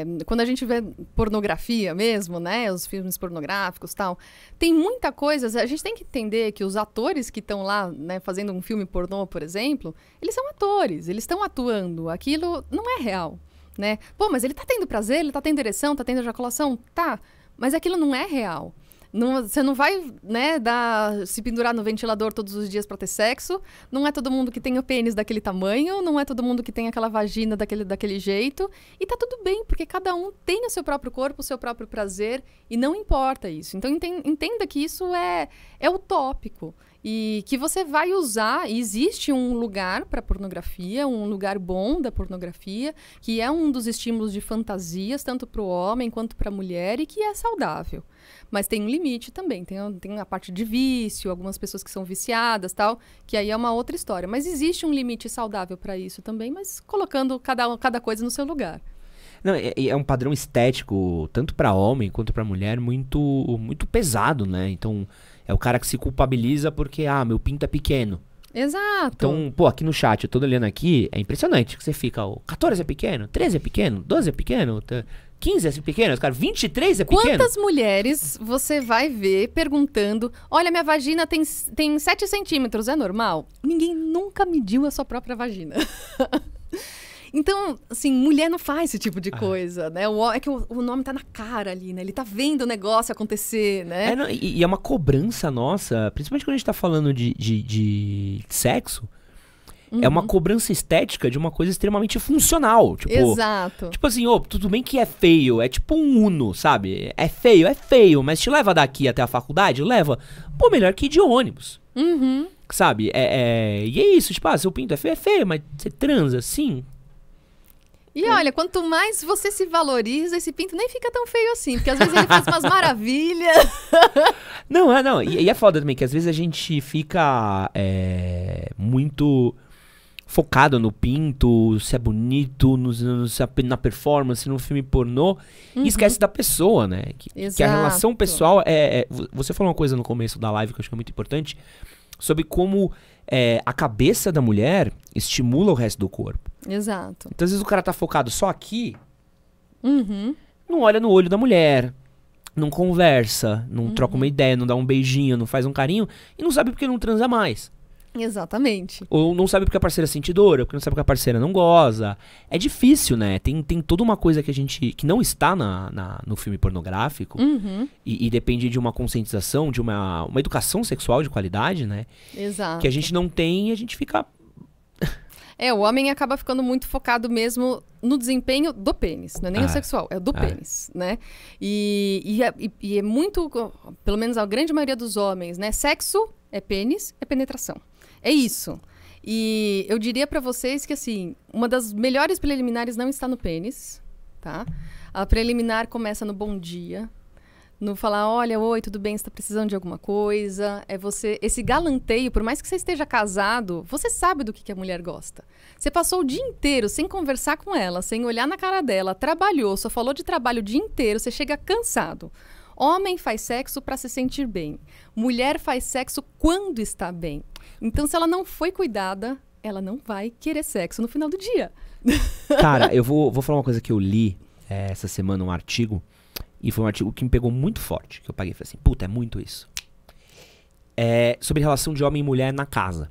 é, quando a gente vê pornografia mesmo, né? Os filmes pornográficos tal, tem muita coisa. A gente tem que entender que os atores que estão lá, né, fazendo um filme pornô, por exemplo, eles são atores, eles estão atuando. Aquilo não é real. Né? Pô, mas ele tá tendo prazer, ele tá tendo ereção, tá tendo ejaculação? Tá. Mas aquilo não é real. Não, você não vai, né, dar, se pendurar no ventilador todos os dias para ter sexo. Não é todo mundo que tem o pênis daquele tamanho, não é todo mundo que tem aquela vagina daquele, daquele jeito. E tá tudo bem, porque cada um tem o seu próprio corpo, o seu próprio prazer, e não importa isso. Então entenda que isso é, é utópico e que você vai usar. Existe um lugar para pornografia, um lugar bom da pornografia, que é um dos estímulos de fantasias, tanto para o homem quanto para a mulher, e que é saudável. Mas tem um limite também, tem, tem a parte de vício, algumas pessoas que são viciadas tal, que aí é uma outra história. Mas existe um limite saudável para isso também, mas colocando cada, cada coisa no seu lugar. Não, é, é, um padrão estético, tanto para homem quanto para mulher, muito muito pesado, né? Então, é o cara que se culpabiliza porque, ah, meu pinto é pequeno. Exato. Então, pô, aqui no chat, eu tô olhando aqui, é impressionante que você fica, o 14 é pequeno, 13 é pequeno, 12 é pequeno, 15 é pequeno, cara, 23 é pequeno. Quantas mulheres você vai ver perguntando, olha, minha vagina tem, tem 7 centímetros, é normal? Ninguém nunca mediu a sua própria vagina. Então, assim, mulher não faz esse tipo de ah. coisa, ah. né? O, é que o, o nome tá na cara ali, né? Ele tá vendo o negócio acontecer, né? É, não, e, e, é uma cobrança nossa, principalmente quando a gente tá falando de, de, de sexo. Uhum. É uma uhum. cobrança estética de uma coisa extremamente funcional. Tipo, Exato. Tipo assim, oh, tudo bem que é feio. É tipo um Uno, sabe? É feio, é feio, mas te leva daqui até a faculdade? Leva. Pô, melhor que ir de ônibus. Uhum. Sabe? É, é, E é isso, tipo, ah, seu pinto é feio, é feio, mas você transa, sim. E é. olha, quanto mais você se valoriza, esse pinto nem fica tão feio assim, porque às vezes ele faz umas maravilhas. Não, é, não. E, e é foda também, que às vezes a gente fica é, muito focado no pinto, se é bonito, no, no, se é, na performance, no filme pornô, uhum. e esquece da pessoa, né? Que, que a relação pessoal é, é. Você falou uma coisa no começo da live que eu acho que é muito importante, sobre como é, a cabeça da mulher estimula o resto do corpo. Exato. Então, às vezes o cara tá focado só aqui, uhum. não olha no olho da mulher, não conversa, não uhum. troca uma ideia, não dá um beijinho, não faz um carinho, e não sabe porque não transa mais. Exatamente. Ou não sabe porque a parceira é sentidora, porque não sabe porque a parceira não goza. É difícil, né? Tem, tem toda uma coisa que a gente. que não está na, na no filme pornográfico. Uhum. E, e, depende de uma conscientização, de uma, uma educação sexual de qualidade, né? Exato. Que a gente não tem e a gente fica. é, o homem acaba ficando muito focado mesmo no desempenho do pênis, não é nem ah, o sexual, é o do ah, pênis, né? E, e, é, e é muito, pelo menos a grande maioria dos homens, né? Sexo é pênis, é penetração. É isso. E eu diria para vocês que, assim, uma das melhores preliminares não está no pênis, tá? A preliminar começa no bom dia, no falar, olha, oi, tudo bem, está precisando de alguma coisa. É você, esse galanteio, por mais que você esteja casado, você sabe do que, que a mulher gosta. Você passou o dia inteiro sem conversar com ela, sem olhar na cara dela, trabalhou, só falou de trabalho o dia inteiro, você chega cansado. Homem faz sexo para se sentir bem. Mulher faz sexo quando está bem. Então, se ela não foi cuidada, ela não vai querer sexo no final do dia. Cara, eu vou, vou falar uma coisa que eu li é, essa semana, um artigo. E foi um artigo que me pegou muito forte. Que eu paguei e falei assim: puta, é muito isso. É sobre relação de homem e mulher na casa.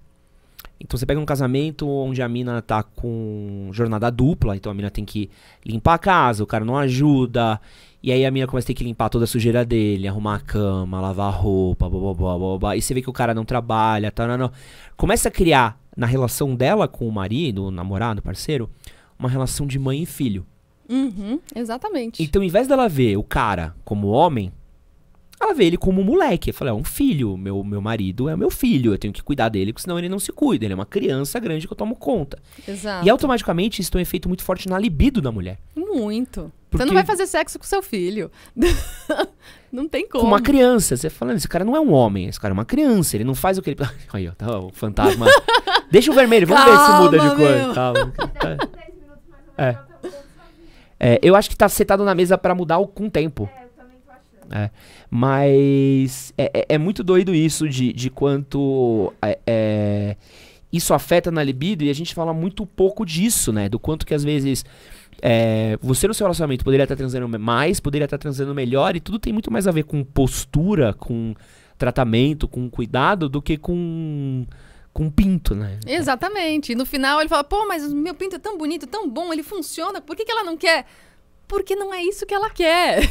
Então você pega um casamento onde a mina tá com jornada dupla, então a mina tem que limpar a casa, o cara não ajuda. E aí a mina começa a ter que limpar toda a sujeira dele, arrumar a cama, lavar a roupa, blá, blá, blá, blá, E você vê que o cara não trabalha, tá, não, não. Começa a criar na relação dela com o marido, o namorado, parceiro, uma relação de mãe e filho. Uhum, exatamente. Então, ao invés dela ver o cara como homem, ela vê ele como um moleque. Fala, é um filho. Meu, meu marido é meu filho. Eu tenho que cuidar dele, porque senão ele não se cuida. Ele é uma criança grande que eu tomo conta. Exato. E automaticamente isso tem um efeito muito forte na libido da mulher. Muito. Porque... Você não vai fazer sexo com seu filho. não tem como. Com uma criança. Você falando, esse cara não é um homem, esse cara é uma criança, ele não faz o que ele. Aí, ó, tá o fantasma. Deixa o vermelho, vamos Calma, ver se muda de meu. cor. Calma. Tá. É. é. eu acho que tá setado na mesa para mudar com o tempo. É. Né? É. Mas é, é, muito doido isso de, de quanto é, é, isso afeta na libido e a gente fala muito pouco disso, né? Do quanto que às vezes é, você no seu relacionamento poderia estar transando mais, poderia estar transando melhor e tudo tem muito mais a ver com postura, com tratamento, com cuidado do que com com pinto, né? Exatamente. E no final ele fala, pô, mas o meu pinto é tão bonito, tão bom, ele funciona, por que, que ela não quer? porque não é isso que ela quer.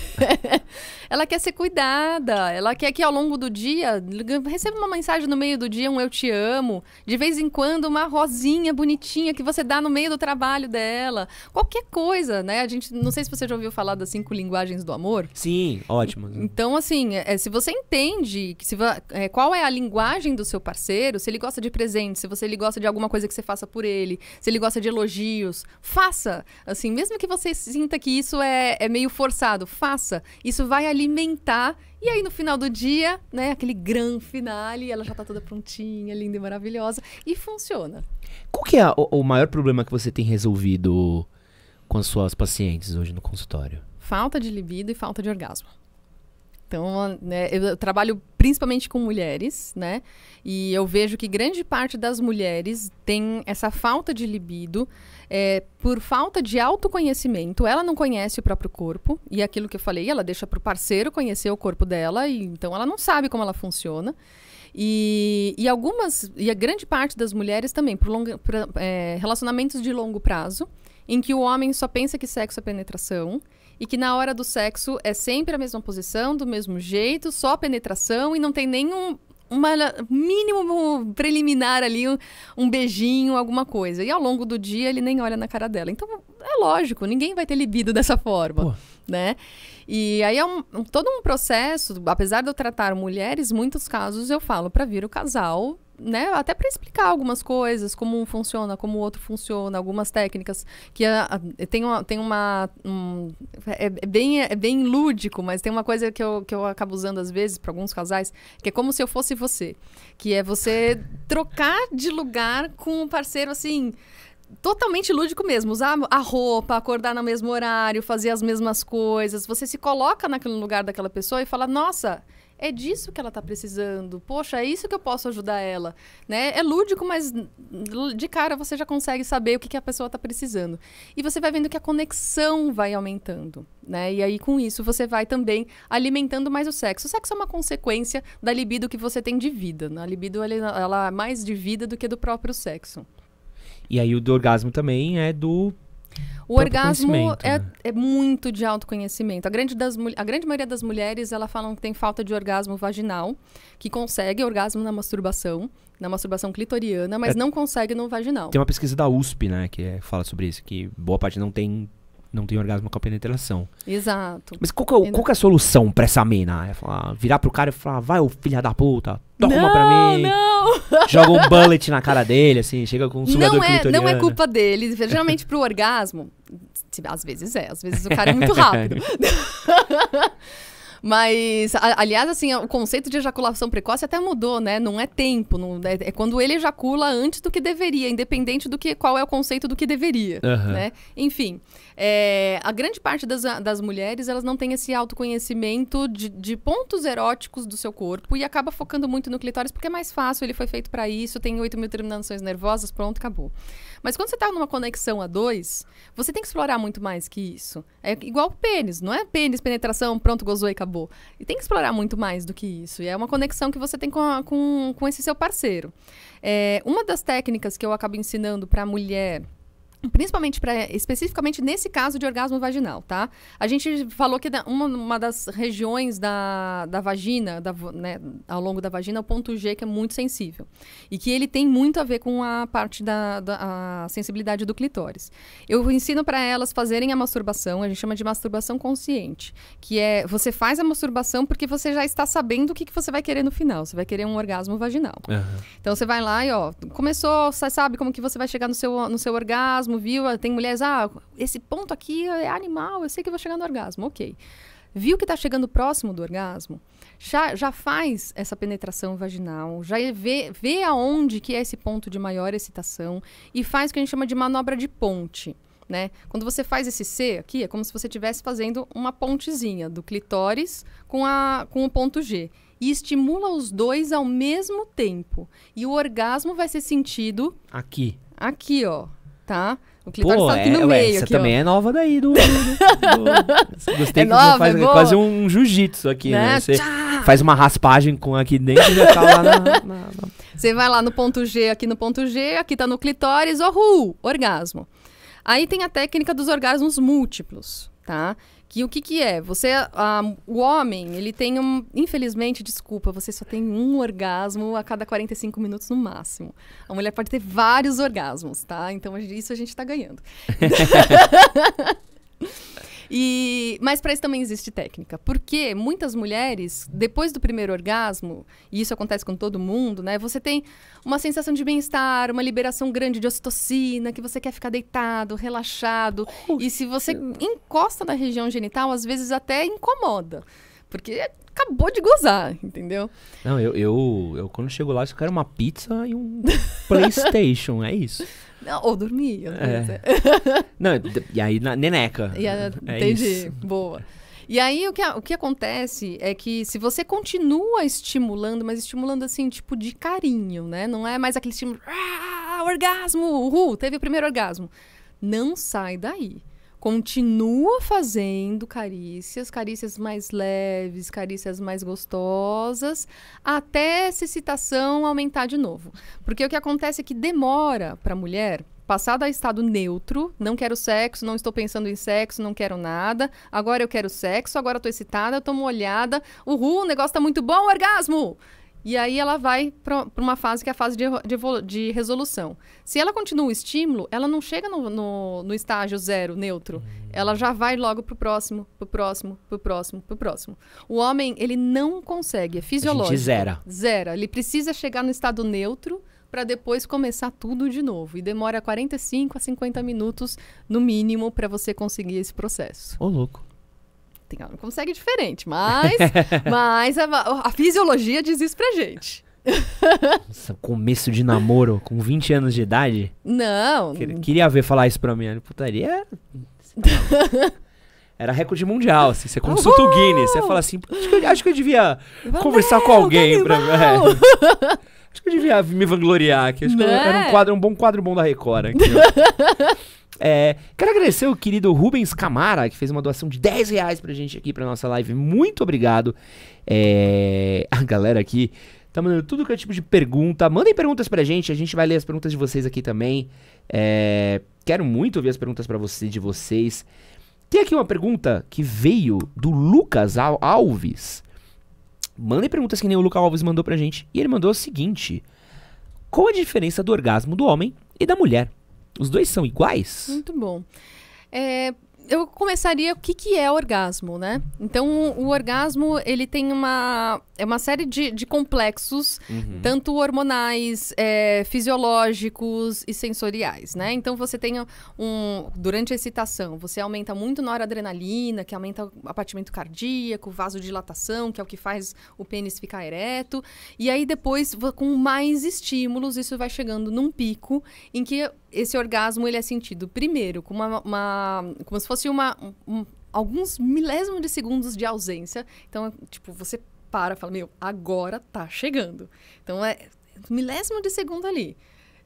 ela quer ser cuidada, ela quer que ao longo do dia receba uma mensagem no meio do dia, um eu te amo, de vez em quando uma rosinha bonitinha que você dá no meio do trabalho dela, qualquer coisa, né? A gente não sei se você já ouviu falar das cinco linguagens do amor. Sim, ótimo. Então assim, é, se você entende que se, é, qual é a linguagem do seu parceiro, se ele gosta de presente, se você ele gosta de alguma coisa que você faça por ele, se ele gosta de elogios, faça. Assim, mesmo que você sinta que isso isso é, é meio forçado. Faça. Isso vai alimentar. E aí, no final do dia, né, aquele gran finale, ela já tá toda prontinha, linda e maravilhosa. E funciona. Qual que é a, o, o maior problema que você tem resolvido com as suas pacientes hoje no consultório? Falta de libido e falta de orgasmo. Então, né, eu trabalho principalmente com mulheres, né? E eu vejo que grande parte das mulheres tem essa falta de libido é, por falta de autoconhecimento, ela não conhece o próprio corpo, e aquilo que eu falei, ela deixa para o parceiro conhecer o corpo dela, e então ela não sabe como ela funciona. E, e algumas, e a grande parte das mulheres também, por longa, pra, é, relacionamentos de longo prazo, em que o homem só pensa que sexo é penetração, e que na hora do sexo é sempre a mesma posição, do mesmo jeito, só penetração, e não tem nenhum um mínimo preliminar ali, um beijinho, alguma coisa. E ao longo do dia ele nem olha na cara dela. Então é lógico, ninguém vai ter libido dessa forma, Pô. né? E aí é um, todo um processo, apesar de eu tratar mulheres, muitos casos eu falo para vir o casal, né? Até para explicar algumas coisas, como um funciona, como o outro funciona, algumas técnicas que a, a, tem uma, tem uma um, é, é, bem é bem lúdico, mas tem uma coisa que eu, que eu acabo usando às vezes para alguns casais, que é como se eu fosse você, que é você trocar de lugar com um parceiro assim, totalmente lúdico mesmo. Usar a roupa, acordar no mesmo horário, fazer as mesmas coisas. Você se coloca naquele lugar daquela pessoa e fala, nossa. É disso que ela está precisando. Poxa, é isso que eu posso ajudar ela. Né? É lúdico, mas de cara você já consegue saber o que, que a pessoa está precisando. E você vai vendo que a conexão vai aumentando. Né? E aí, com isso, você vai também alimentando mais o sexo. O sexo é uma consequência da libido que você tem de vida. Né? A libido ela, ela é mais de vida do que do próprio sexo. E aí o do orgasmo também é do o orgasmo é, né? é, muito de autoconhecimento. A grande, das, a grande maioria das mulheres, ela falam que tem falta de orgasmo vaginal, que consegue orgasmo na masturbação, na masturbação clitoriana, mas é, não consegue no vaginal. Tem uma pesquisa da USP, né, que é, fala sobre isso, que boa parte não tem não tem orgasmo com a penetração. Exato. Mas qual que, é, qual que é a solução pra essa mina? É falar, virar pro cara e falar, ah, vai, ô filha da puta, toma não, pra mim. Não. Joga um bullet na cara dele, assim, chega com um sugador não é, Não é culpa dele. Geralmente pro orgasmo, às vezes é, às vezes o cara é muito rápido. Mas, a, aliás, assim, o conceito de ejaculação precoce até mudou, né? Não é tempo, não, é, é, quando ele ejacula antes do que deveria, independente do que qual é o conceito do que deveria, uhum. né? Enfim, é, a grande parte das, das mulheres, elas não têm esse autoconhecimento de, de pontos eróticos do seu corpo e acaba focando muito no clitóris porque é mais fácil, ele foi feito para isso, tem 8 mil terminações nervosas, pronto, acabou. Mas quando você está numa conexão a dois, você tem que explorar muito mais que isso. É igual pênis, não é pênis, penetração, pronto, gozou e acabou. E tem que explorar muito mais do que isso. E é uma conexão que você tem com, a, com, com esse seu parceiro. É, uma das técnicas que eu acabo ensinando para mulher principalmente para especificamente nesse caso de orgasmo vaginal, tá? A gente falou que é uma, uma das regiões da, da vagina, da, né, ao longo da vagina, é o ponto G que é muito sensível e que ele tem muito a ver com a parte da, da sensibilidade do clitóris. Eu ensino para elas fazerem a masturbação, a gente chama de masturbação consciente, que é você faz a masturbação porque você já está sabendo o que, que você vai querer no final, você vai querer um orgasmo vaginal. Uhum. Então você vai lá e ó, começou, sabe como que você vai chegar no seu no seu orgasmo orgasmo, viu? Ah, tem mulheres, ah, esse ponto aqui é animal, eu sei que vou chegar no orgasmo, ok. Viu que está chegando próximo do orgasmo? Já, já, faz essa penetração vaginal, já é vê, vê aonde que é esse ponto de maior excitação e faz o que a gente chama de manobra de ponte. Né? Quando você faz esse C aqui, é como se você estivesse fazendo uma pontezinha do clitóris com, a, com o ponto G. E estimula os dois ao mesmo tempo. E o orgasmo vai ser sentido. Aqui. Aqui, ó tá? O clitóris Pô, tá aqui no meio. você aqui, também ó. é nova daí do. do, do é nova, você faz é quase um jiu-jitsu aqui, né? né? Você Tchá! faz uma raspagem com aqui dentro e já tá lá na, na, na, Você vai lá no ponto G, aqui no ponto G, aqui tá no clitóris, oh, uh, orgasmo. Aí tem a técnica dos orgasmos múltiplos, tá? Que o que que é? Você, a, o homem, ele tem um, infelizmente, desculpa, você só tem um orgasmo a cada 45 minutos no máximo. A mulher pode ter vários orgasmos, tá? Então isso a gente tá ganhando. E, mas para isso também existe técnica. Porque muitas mulheres, depois do primeiro orgasmo, e isso acontece com todo mundo, né? Você tem uma sensação de bem-estar, uma liberação grande de ocitocina, que você quer ficar deitado, relaxado. Oh, e se você encosta na região genital, às vezes até incomoda. Porque acabou de gozar, entendeu? Não, eu, eu, eu quando chego lá, eu quero uma pizza e um PlayStation, é isso. Não, ou dormir, eu não é. Não, e aí na neneca. E a, é entendi, isso. boa. E aí o que, o que acontece é que se você continua estimulando, mas estimulando assim, tipo de carinho, né? Não é mais aquele estímulo, ah, orgasmo, uhul, teve o primeiro orgasmo. Não sai daí continua fazendo carícias, carícias mais leves, carícias mais gostosas, até essa excitação aumentar de novo. Porque o que acontece é que demora para a mulher passar a estado neutro, não quero sexo, não estou pensando em sexo, não quero nada, agora eu quero sexo, agora estou excitada, estou molhada, uhul, o negócio está muito bom, orgasmo! E aí ela vai para uma fase que é a fase de, de, de, resolução. Se ela continua o estímulo, ela não chega no, no, no estágio zero, neutro. Hum. Ela já vai logo para o próximo, para o próximo, para o próximo, para o próximo. O homem, ele não consegue, é fisiológico. A gente zera. Zera. Ele precisa chegar no estado neutro para depois começar tudo de novo. E demora 45 a 50 minutos, no mínimo, para você conseguir esse processo. Ô, louco tem não consegue diferente, mas, mas a, a, fisiologia diz isso pra gente. Nossa, começo de namoro com 20 anos de idade? Não. Queria, queria ver falar isso pra mim. Putaria. Era recorde mundial, assim. Você consulta Uhul! o Guinness, você fala assim, acho que, eu, acho que eu devia Valeu, conversar com alguém pra. É. Acho que eu devia me vangloriar aqui. Acho que né? era um quadro, um bom quadro bom da Record aqui. É, quero agradecer o querido Rubens Camara, que fez uma doação de 10 reais pra gente aqui, pra nossa live. Muito obrigado. É, a galera aqui tá mandando tudo que é tipo de pergunta. Mandem perguntas pra gente, a gente vai ler as perguntas de vocês aqui também. É, quero muito ouvir as perguntas para você de vocês. Tem aqui uma pergunta que veio do Lucas Alves. Mandem perguntas que nem o Lucas Alves mandou pra gente. E ele mandou o seguinte: Qual a diferença do orgasmo do homem e da mulher? Os dois são iguais? Muito bom. É, eu começaria o que, que é orgasmo, né? Então, o, orgasmo, ele tem uma, é uma série de, de complexos, uhum. tanto hormonais, é, fisiológicos e sensoriais, né? Então, você tem um... Durante a excitação, você aumenta muito na noradrenalina, que aumenta o abatimento cardíaco, vasodilatação, que é o que faz o pênis ficar ereto. E aí, depois, com mais estímulos, isso vai chegando num pico em que esse orgasmo ele é sentido primeiro com uma, uma como se fosse uma um, alguns milésimos de segundos de ausência. Então, tipo, você para, fala, meu, agora tá chegando. Então é milésimo de segundo ali.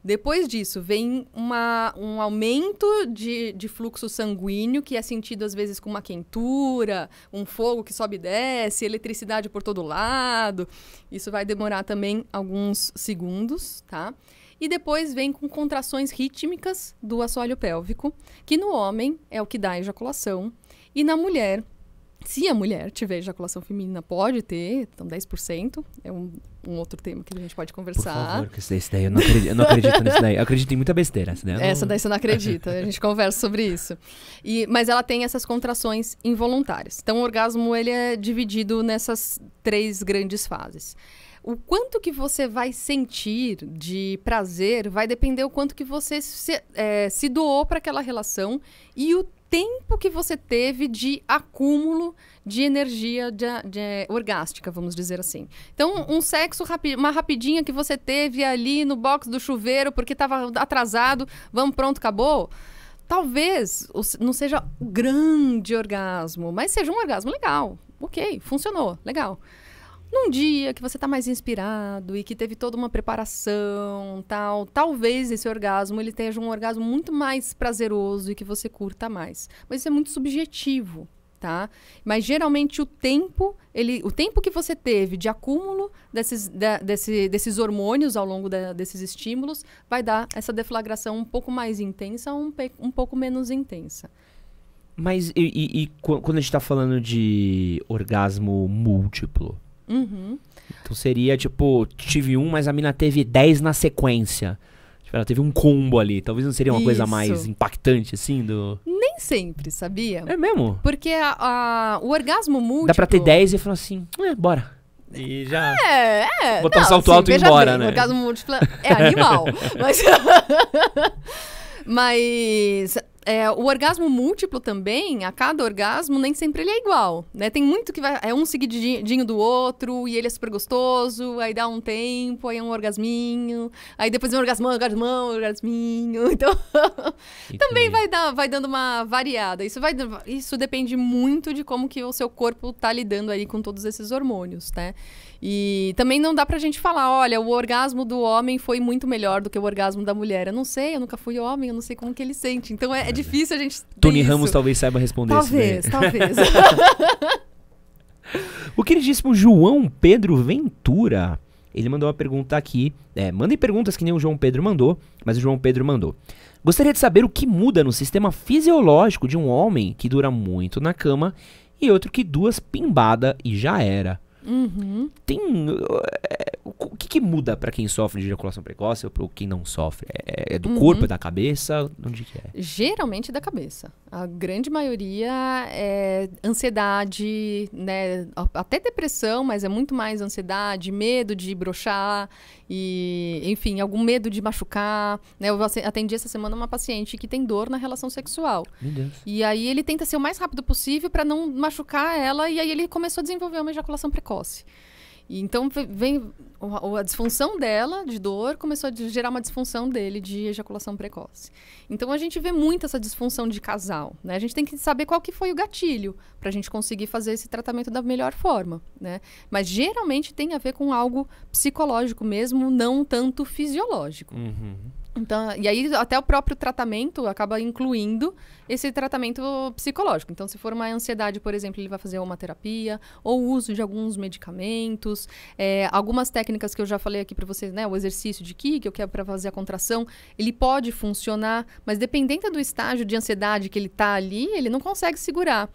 Depois disso, vem uma, um aumento de, de fluxo sanguíneo, que é sentido às vezes com uma quentura, um fogo que sobe e desce, eletricidade por todo lado. Isso vai demorar também alguns segundos, tá? e depois vem com contrações rítmicas do assoalho pélvico, que no homem é o que dá a ejaculação, e na mulher, se a mulher tiver ejaculação feminina, pode ter, então 10%, é um, um outro tema que a gente pode conversar. Por favor, que isso daí, eu não acredito, eu não acredito nisso daí. Eu acredito em muita besteira. Daí né? não... Essa daí você não acredita, a gente conversa sobre isso. E, mas ela tem essas contrações involuntárias. Então o orgasmo ele é dividido nessas três grandes fases o quanto que você vai sentir de prazer vai depender o quanto que você se, é, se doou para aquela relação e o tempo que você teve de acúmulo de energia de, de, orgástica, vamos dizer assim. Então, um sexo, rapi uma rapidinha que você teve ali no box do chuveiro porque estava atrasado, vamos, pronto, acabou talvez não seja o grande orgasmo, mas seja um orgasmo legal. Ok, funcionou, legal num dia que você está mais inspirado e que teve toda uma preparação, tal, talvez esse orgasmo ele tenha um orgasmo muito mais prazeroso e que você curta mais. Mas isso é muito subjetivo, tá? Mas geralmente o tempo, ele, o tempo que você teve de acúmulo desses, de, desse, desses hormônios ao longo da, desses estímulos vai dar essa deflagração um pouco mais intensa ou um, um pouco menos intensa. Mas e, e, e quando a gente está falando de orgasmo múltiplo, Uhum. Então seria tipo, tive um, mas a mina teve 10 na sequência. Tipo, ela teve um combo ali. Talvez não seria uma Isso. coisa mais impactante, assim, do. Nem sempre, sabia? É mesmo? Porque a, a, o orgasmo múltiplo. Dá pra ter 10 e falar assim, é, bora. É, e já. É, é. Botar não, um salto assim, alto e ir embora, bem, né? O orgasmo múltiplo é animal. mas. mas é, o orgasmo múltiplo também, a cada orgasmo, nem sempre ele é igual, né? Tem muito que vai, é um seguidinho do outro, e ele é super gostoso, aí dá um tempo, aí é um orgasminho, aí depois é um orgasmão, orgasmão, orgasminho. Então, também vai, dar, vai dando uma variada. Isso, vai, isso depende muito de como que o seu corpo tá lidando aí com todos esses hormônios, né? E também não dá pra gente falar, olha, o orgasmo do homem foi muito melhor do que o orgasmo da mulher. Eu não sei, eu nunca fui homem, eu não sei como que ele sente. Então é, é difícil a gente. Tony Ramos talvez saiba responder Talvez, talvez. o queridíssimo João Pedro Ventura. Ele mandou uma pergunta aqui. É, mandem perguntas que nem o João Pedro mandou, mas o João Pedro mandou. Gostaria de saber o que muda no sistema fisiológico de um homem que dura muito na cama e outro que duas pimbada e já era. Uhum. Tem. Eh, o que, que muda para quem sofre de ejaculação precoce ou para quem não sofre? É, é, é do uhum. corpo, é da cabeça? Onde que é? Geralmente da cabeça. A grande maioria é ansiedade, né? Até depressão, mas é muito mais ansiedade, medo de brochar. E, enfim, algum medo de machucar. Né? Eu atendi essa semana uma paciente que tem dor na relação sexual. E aí ele tenta ser o mais rápido possível para não machucar ela, e aí ele começou a desenvolver uma ejaculação precoce. E então vem a disfunção dela de dor começou a gerar uma disfunção dele de ejaculação precoce. Então a gente vê muito essa disfunção de casal, né? A gente tem que saber qual que foi o gatilho para a gente conseguir fazer esse tratamento da melhor forma, né? Mas geralmente tem a ver com algo psicológico mesmo, não tanto fisiológico. Uhum. Então, e aí até o próprio tratamento acaba incluindo esse tratamento psicológico. Então, se for uma ansiedade, por exemplo, ele vai fazer uma terapia ou uso de alguns medicamentos, é, algumas técnicas que eu já falei aqui para vocês, né, o exercício de Qi que eu é quero para fazer a contração, ele pode funcionar, mas dependendo do estágio de ansiedade que ele tá ali, ele não consegue segurar.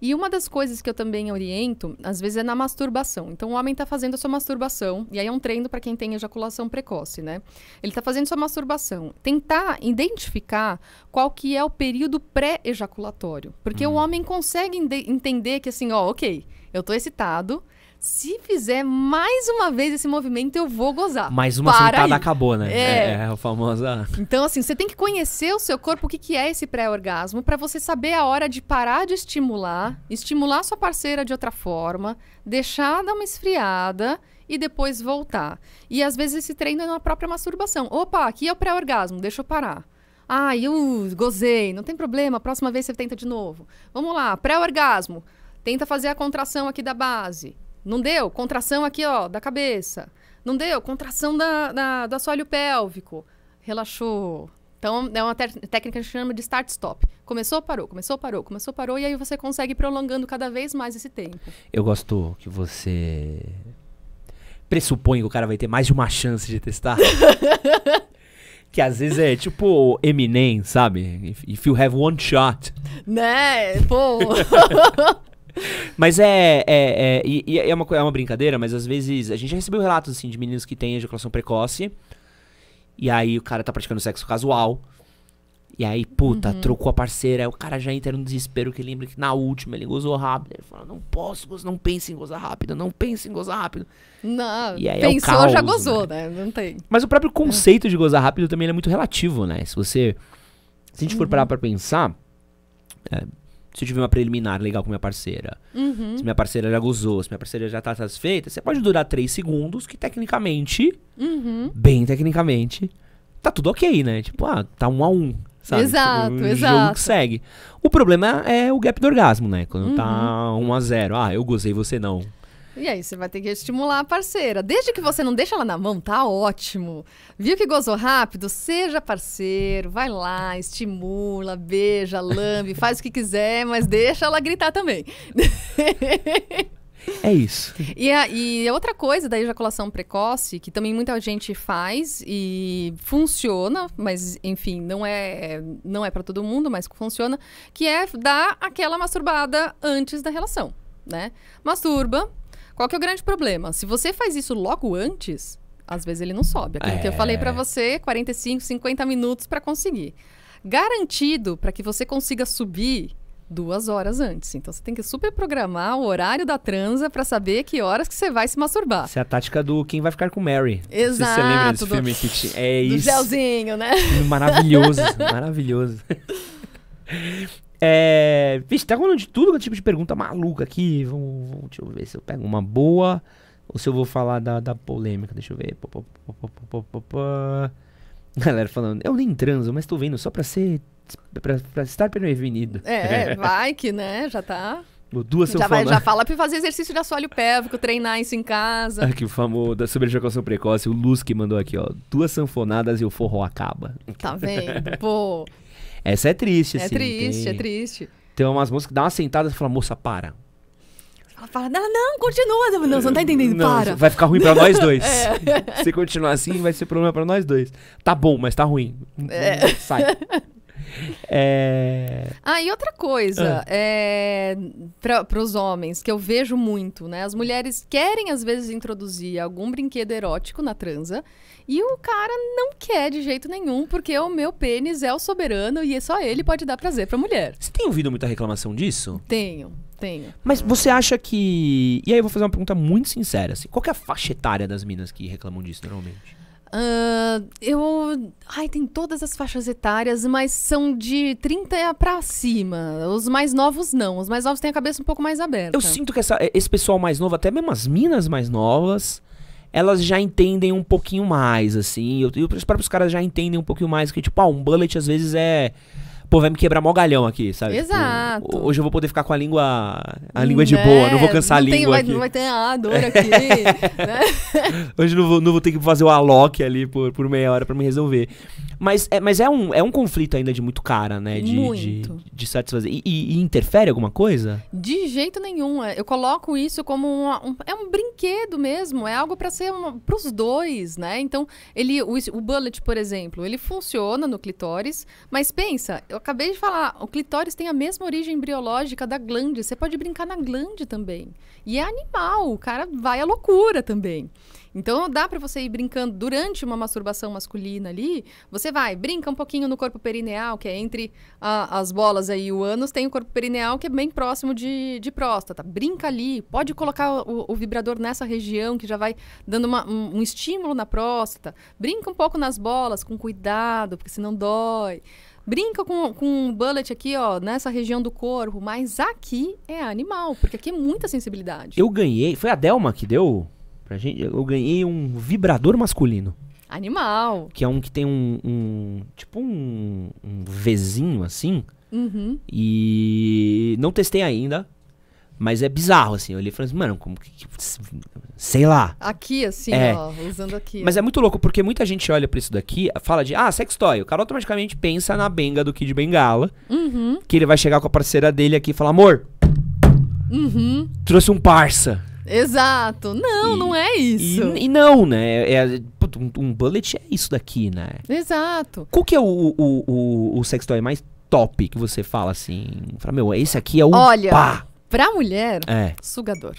E uma das coisas que eu também oriento, às vezes é na masturbação. Então, o homem tá fazendo a sua masturbação, e aí é um treino para quem tem ejaculação precoce, né? Ele tá fazendo sua masturbação ejaculação. Tentar identificar qual que é o período pré-ejaculatório. Porque hum. o uhum. homem consegue entender que assim, ó, ok, eu tô excitado, se fizer mais uma vez esse movimento, eu vou gozar. Mais uma Para sentada aí. acabou, né? É. é a é, famosa. Ah. Então, assim, você tem que conhecer o seu corpo, o que, que é esse pré-orgasmo, para você saber a hora de parar de estimular, estimular sua parceira de outra forma, deixar dar uma esfriada e depois voltar. E às vezes esse treino é na própria masturbação. Opa, aqui é o pré-orgasmo, deixa eu parar. Ah, uh, eu gozei, não tem problema, próxima vez você tenta de novo. Vamos lá, pré-orgasmo. Tenta fazer a contração aqui da base. Não deu? Contração aqui, ó, da cabeça. Não deu? Contração da, da, do assoalho pélvico. Relaxou. Então, é uma técnica que a gente chama de start-stop. Começou, parou, começou, parou, começou, parou, e aí você consegue prolongando cada vez mais esse tempo. Eu gosto que você pressupõe que o cara vai ter mais de uma chance de testar. que às vezes é tipo Eminem, sabe? If you have one shot. Né? Pô. mas é. É, é, e, é, uma, é uma brincadeira, mas às vezes. A gente já recebeu relatos assim, de meninos que têm ejaculação precoce. E aí o cara tá praticando sexo casual. E aí, puta, uhum. trocou a parceira. Aí o cara já entra no desespero que lembra que na última ele gozou rápido. Ele fala: Não posso, gozar, não pense em gozar rápido, não pense em gozar rápido. Não, e aí é pensou, é caos, já gozou, né? né? Não tem. Mas o próprio ah. conceito é. de gozar rápido também é muito relativo, né? Se você. Se a gente uhum. for parar uhum. pra pensar. É, se eu tiver uma preliminar legal com minha parceira, uhum. se minha parceira já gozou, se minha parceira já tá satisfeita, você pode durar três segundos, que tecnicamente, uhum. bem tecnicamente, tá tudo ok, né? Tipo, ah, tá um a um sabe? Exato, tipo, exato. Jogo que segue. O problema é o gap do orgasmo, né? Quando tá uhum. tá 1 a 0 Ah, eu gozei, você não. E aí, você vai ter que estimular a parceira. Desde que você não deixa ela na mão, tá ótimo. Viu que gozou rápido? Seja parceiro, vai lá, estimula, beija, lambe, faz o que quiser, mas deixa ela gritar também. É isso. E, a, e outra coisa da ejaculação precoce, que também muita gente faz e funciona, mas enfim, não é, não é para todo mundo, mas funciona, que é dar aquela masturbada antes da relação, né? Masturba. Qual que é o grande problema? Se você faz isso logo antes, às vezes ele não sobe. É aquilo é. que eu falei para é. você, 45, 50 minutos para conseguir. Garantido para que você consiga subir duas horas antes. Então você tem que super programar o horário da transa para saber que horas que você vai se masturbar. Essa é a tática do quem vai ficar com Mary. Exato. Se você lembra desse do, filme que te, é do isso. Gelzinho, né? Maravilhoso, maravilhoso. É, vixe, tá rolando de tudo tipo de pergunta maluca aqui. Vamos, vamos, deixa eu ver se eu pego uma boa ou se eu vou falar da, da polêmica. Deixa eu ver. Pá, Galera falando, eu nem transo, mas tô vendo só pra ser. pra, pra estar prevenido. É, é vai que, né? Já tá. duas já, vai, já né? fala pra fazer exercício de assoalho pélvico, treinar isso em casa. Aqui o famoso da sobrejocação precoce, o Luz que mandou aqui, ó. Duas sanfonadas e o forró acaba. Tá vendo? Pô. Essa é triste, é assim. Triste, tem... É triste, é triste. Tem umas músicas que dá uma sentada e fala, moça, para. Ela fala, não, não, continua. não, você não tá entendendo, não, para. Vai ficar ruim pra nós dois. é. Se continuar assim, vai ser problema pra nós dois. Tá bom, mas tá ruim. É. Sai. É... Ah, e outra coisa, ah. é, para os homens, que eu vejo muito, né? As mulheres querem, às vezes, introduzir algum brinquedo erótico na transa, e o cara não quer de jeito nenhum, porque o meu pênis é o soberano e só ele pode dar prazer pra mulher. Você tem ouvido muita reclamação disso? Tenho. Tenho. Mas você acha que. E aí eu vou fazer uma pergunta muito sincera, assim. Qual é a faixa etária das minas que reclamam disso normalmente? Uh, eu. Ai, tem todas as faixas etárias, mas são de 30 pra cima. Os mais novos não. Os mais novos têm a cabeça um pouco mais aberta. Eu sinto que essa, esse pessoal mais novo, até mesmo as minas mais novas, elas já entendem um pouquinho mais, assim. Eu, eu, os próprios caras já entendem um pouquinho mais que, tipo, ah, um bullet às vezes é pô, vai me quebrar mó galhão aqui, sabe? Tipo, Exato. Tipo, hoje eu vou poder ficar com a língua. A língua de hum, boa, não é, vou cansar não a tem, língua. Vai, Não vai ter a dor aqui. né? Hoje não vou, não vou ter que fazer o aloque ali por, por meia hora para me resolver. Mas, é, mas é, um, é um conflito ainda de muito cara, né? De, muito. de, de satisfazer. E, e, e, interfere alguma coisa? De jeito nenhum. É, eu coloco isso como uma, um, é um brinquedo mesmo. É algo para ser para os dois, né? Então, ele, o, o bullet, por exemplo, ele funciona no clitóris, mas pensa, eu acabei de falar, o clitóris tem a mesma origem embriológica da glande. Você pode brincar na glande também. E é animal, o cara vai à loucura também. Então dá para você ir brincando durante uma masturbação masculina ali. Você vai, brinca um pouquinho no corpo perineal, que é entre a, as bolas aí o ânus, tem o corpo perineal que é bem próximo de, de próstata. Brinca ali, pode colocar o, o vibrador nessa região que já vai dando uma, um, um estímulo na próstata. Brinca um pouco nas bolas, com cuidado, porque senão dói brinca com, com um bullet aqui, ó, nessa região do corpo, mas aqui é animal, porque aqui é muita sensibilidade. Eu ganhei, foi a Delma que deu pra gente, eu ganhei um vibrador masculino. Animal. Que é um que tem um, um tipo um, um Vzinho assim. Uhum. E não testei ainda, mas é bizarro, assim. Eu olhei e falei assim, mano, como que, que sei lá. Aqui, assim, é. ó, usando aqui. Mas ó. é muito louco, porque muita gente olha pra isso daqui, fala de, ah, sex toy. O cara automaticamente pensa na benga do Kid Bengala, uhum. que ele vai chegar com a parceira dele aqui e falar, amor, uhum. trouxe um parça. Exato. Não, e, não é isso. E, e não, né? É, é um, um, bullet é isso daqui, né? Exato. Qual que é o, o, o, o sextoy mais top que você fala assim? Fala, meu, esse aqui é o Olha, pá. pra mulher, é. sugador.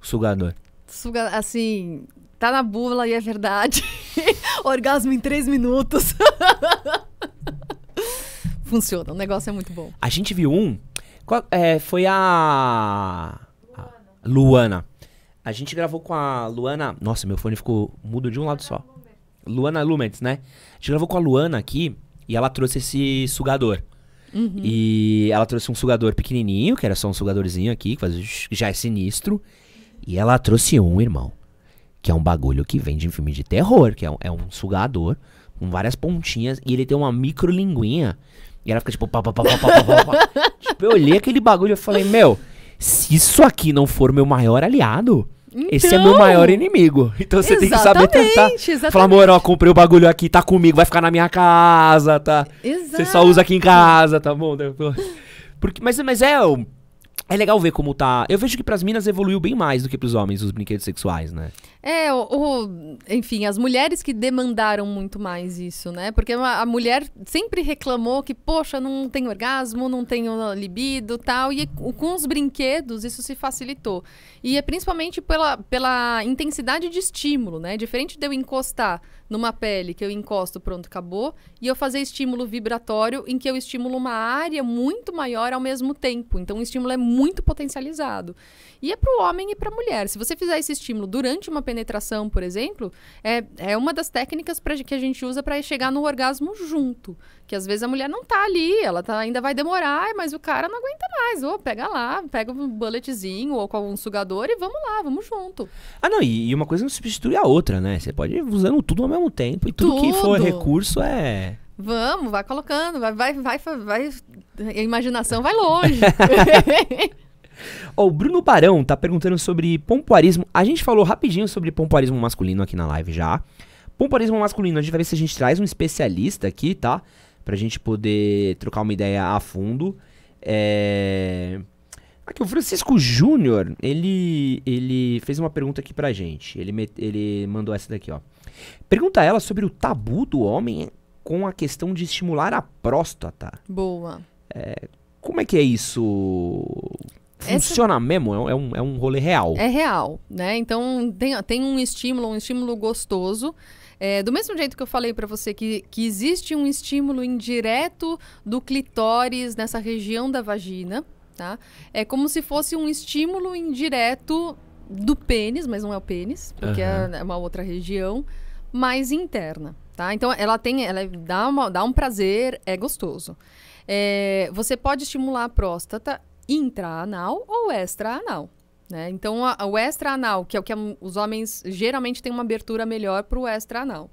Sugador suga, assim, tá na bula e é verdade. Orgasmo em três minutos. Funciona, o negócio é muito bom. A gente viu um, qual, é, foi a... Luana. A gente gravou com a Luana. Nossa, meu fone ficou mudo de um lado só. Luana Lumens, né? A gente gravou com a Luana aqui e ela trouxe esse sugador. Uhum. E ela trouxe um sugador pequenininho, que era só um sugadorzinho aqui, que já é sinistro. E ela trouxe um, irmão. Que é um bagulho que vende em filme de terror, que é um, é um sugador com várias pontinhas e ele tem uma micro linguinha. E ela fica tipo, pá, pá, pá, pá, pá, pá, pá. tipo, eu olhei aquele bagulho e falei, meu, se isso aqui não for meu maior aliado, então, esse é meu então. maior inimigo. Então você tem que saber tentar. Exatamente. Falar, amor, ó, comprei o bagulho aqui, tá comigo, vai ficar na minha casa, tá? Exato. Você só usa aqui em casa, tá bom? Porque, mas, mas é, é legal ver como tá. Eu vejo que para as minas evoluiu bem mais do que para os homens os brinquedos sexuais, né? É, o, o, enfim, as mulheres que demandaram muito mais isso, né? Porque a, mulher sempre reclamou que, poxa, não tenho orgasmo, não tenho libido, tal, e com os brinquedos isso se facilitou. E é principalmente pela, pela intensidade de estímulo, né? É diferente de eu encostar numa pele, que eu encosto, pronto, acabou, e eu fazer estímulo vibratório, em que eu estimulo uma área muito maior ao mesmo tempo. Então, o estímulo é muito potencializado. E é para o homem e para a mulher. Se você fizer esse estímulo durante uma penetração, por exemplo, é, é uma das técnicas pra, que a gente usa para chegar no orgasmo junto. Que às vezes a mulher não tá ali, ela tá, ainda vai demorar, mas o cara não aguenta mais. ou pega lá, pega um bulletzinho ou com um sugador e vamos lá, vamos junto. Ah, não, e, e uma coisa não substitui a outra, né? Você pode ir usando tudo ao mesmo tempo e tudo, tudo. que for recurso é. Vamos, vai colocando, vai, vai, vai, vai. A imaginação vai longe. Ó, o Bruno Barão tá perguntando sobre pompoarismo. A gente falou rapidinho sobre pompoarismo masculino aqui na live já. Pompoarismo masculino, a gente vai ver se a gente traz um especialista aqui, tá? Pra gente poder trocar uma ideia a fundo. É... Aqui, o Francisco Júnior, ele, ele fez uma pergunta aqui pra gente. Ele, met, ele mandou essa daqui, ó. Pergunta a ela sobre o tabu do homem com a questão de estimular a próstata. Boa. É, como é que é isso, funciona Essa... mesmo, é, é um, é um rolê real. É real, né? Então tem, tem um estímulo, um estímulo gostoso. É, do mesmo jeito que eu falei para você que, que existe um estímulo indireto do clitóris nessa região da vagina, tá? É como se fosse um estímulo indireto do pênis, mas não é o pênis, porque uhum. é uma outra região, mais interna, tá? Então ela tem, ela é, dá, uma, dá um prazer, é gostoso. É, você pode estimular a próstata intraanal ou extraanal. Né? Então, a, a, o extraanal, que é o que a, os homens geralmente têm uma abertura melhor para o extraanal,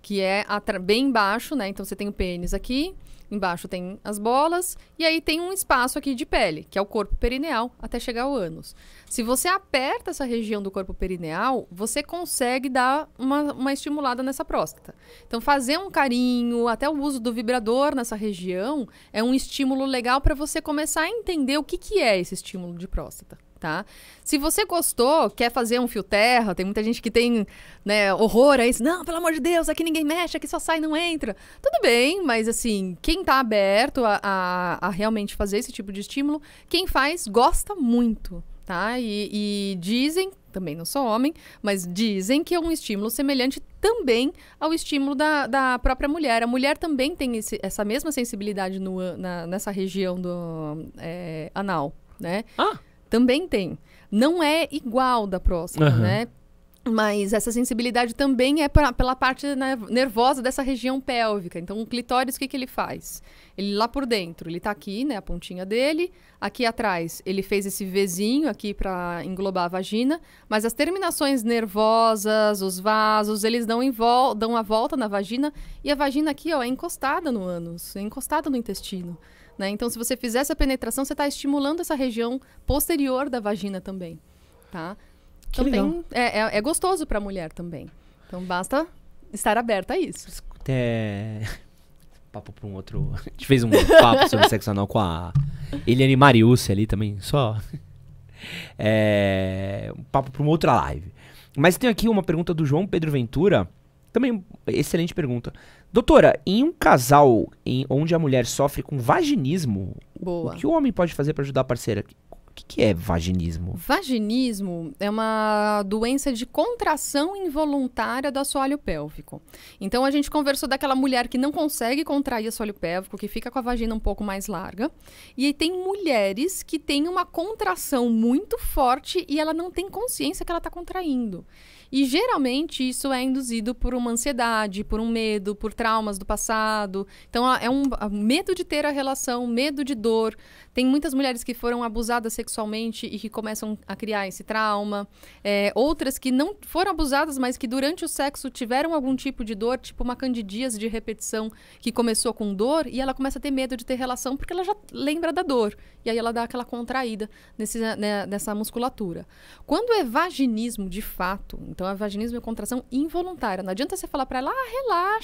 que é bem embaixo, né? Então, você tem o pênis aqui, embaixo tem as bolas, e aí tem um espaço aqui de pele, que é o corpo perineal, até chegar ao ânus. Se você aperta essa região do corpo perineal, você consegue dar uma, uma estimulada nessa próstata. Então, fazer um carinho, até o uso do vibrador nessa região, é um estímulo legal para você começar a entender o que, que é esse estímulo de próstata. Tá? Se você gostou, quer fazer um fio terra, tem muita gente que tem né, horror a isso. Não, pelo amor de Deus, aqui ninguém mexe, aqui só sai não entra. Tudo bem, mas assim, quem tá aberto a, a, a realmente fazer esse tipo de estímulo, quem faz gosta muito, tá? E, e, dizem, também não sou homem, mas dizem que é um estímulo semelhante também ao estímulo da, da própria mulher. A mulher também tem esse, essa mesma sensibilidade no, na, nessa região do é, anal, né? Ah. Também tem. Não é igual da próxima, uhum. né? Mas essa sensibilidade também é pra, pela parte né, nervosa dessa região pélvica. Então, o clitóris, o que, que ele faz? Ele lá por dentro, ele está aqui, né, a pontinha dele. Aqui atrás, ele fez esse Vzinho aqui para englobar a vagina. Mas as terminações nervosas, os vasos, eles dão, dão a volta na vagina. E a vagina aqui, ó, é encostada no ânus, é encostada no intestino. Né? Então, se você fizer essa penetração, você está estimulando essa região posterior da vagina também, tá? também então é, é, é, gostoso para a mulher também. Então basta estar aberta a isso. É... Papo para um outro. A gente fez um papo sobre sexo anal com a Eliane Mariucci ali também, só. É... Um papo para uma outra live. Mas tem aqui uma pergunta do João Pedro Ventura. Também excelente pergunta. Doutora, em um casal em onde a mulher sofre com vaginismo, Boa. o que o homem pode fazer para ajudar a parceira? O que, que, é vaginismo? Vaginismo é uma doença de contração involuntária do assoalho pélvico. Então a gente conversou daquela mulher que não consegue contrair o assoalho pélvico, que fica com a vagina um pouco mais larga. E tem mulheres que têm uma contração muito forte e ela não tem consciência que ela está contraindo. E geralmente isso é induzido por uma ansiedade, por um medo, por traumas do passado. Então é, é um medo de ter a relação, medo de dor. Tem muitas mulheres que foram abusadas sexualmente e que começam a criar esse trauma. É, outras que não foram abusadas, mas que durante o sexo tiveram algum tipo de dor, tipo uma candidíase de repetição que começou com dor e ela começa a ter medo de ter relação porque ela já lembra da dor. E aí ela dá aquela contraída nesse, né, nessa musculatura. Quando é vaginismo de fato, então então, a é vaginismo é contração involuntária. Não adianta você falar para ela, ah,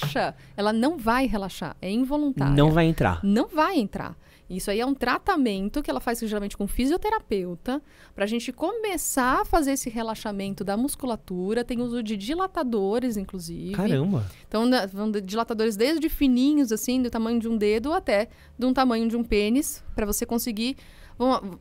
relaxa. Ela não vai relaxar. É involuntária. Não vai entrar. Não vai entrar. Isso aí é um tratamento que ela faz geralmente com fisioterapeuta, para a gente começar a fazer esse relaxamento da musculatura. Tem uso de dilatadores, inclusive. Caramba! Então, vão dilatadores desde fininhos, assim, do tamanho de um dedo, até de um tamanho de um pênis, para você conseguir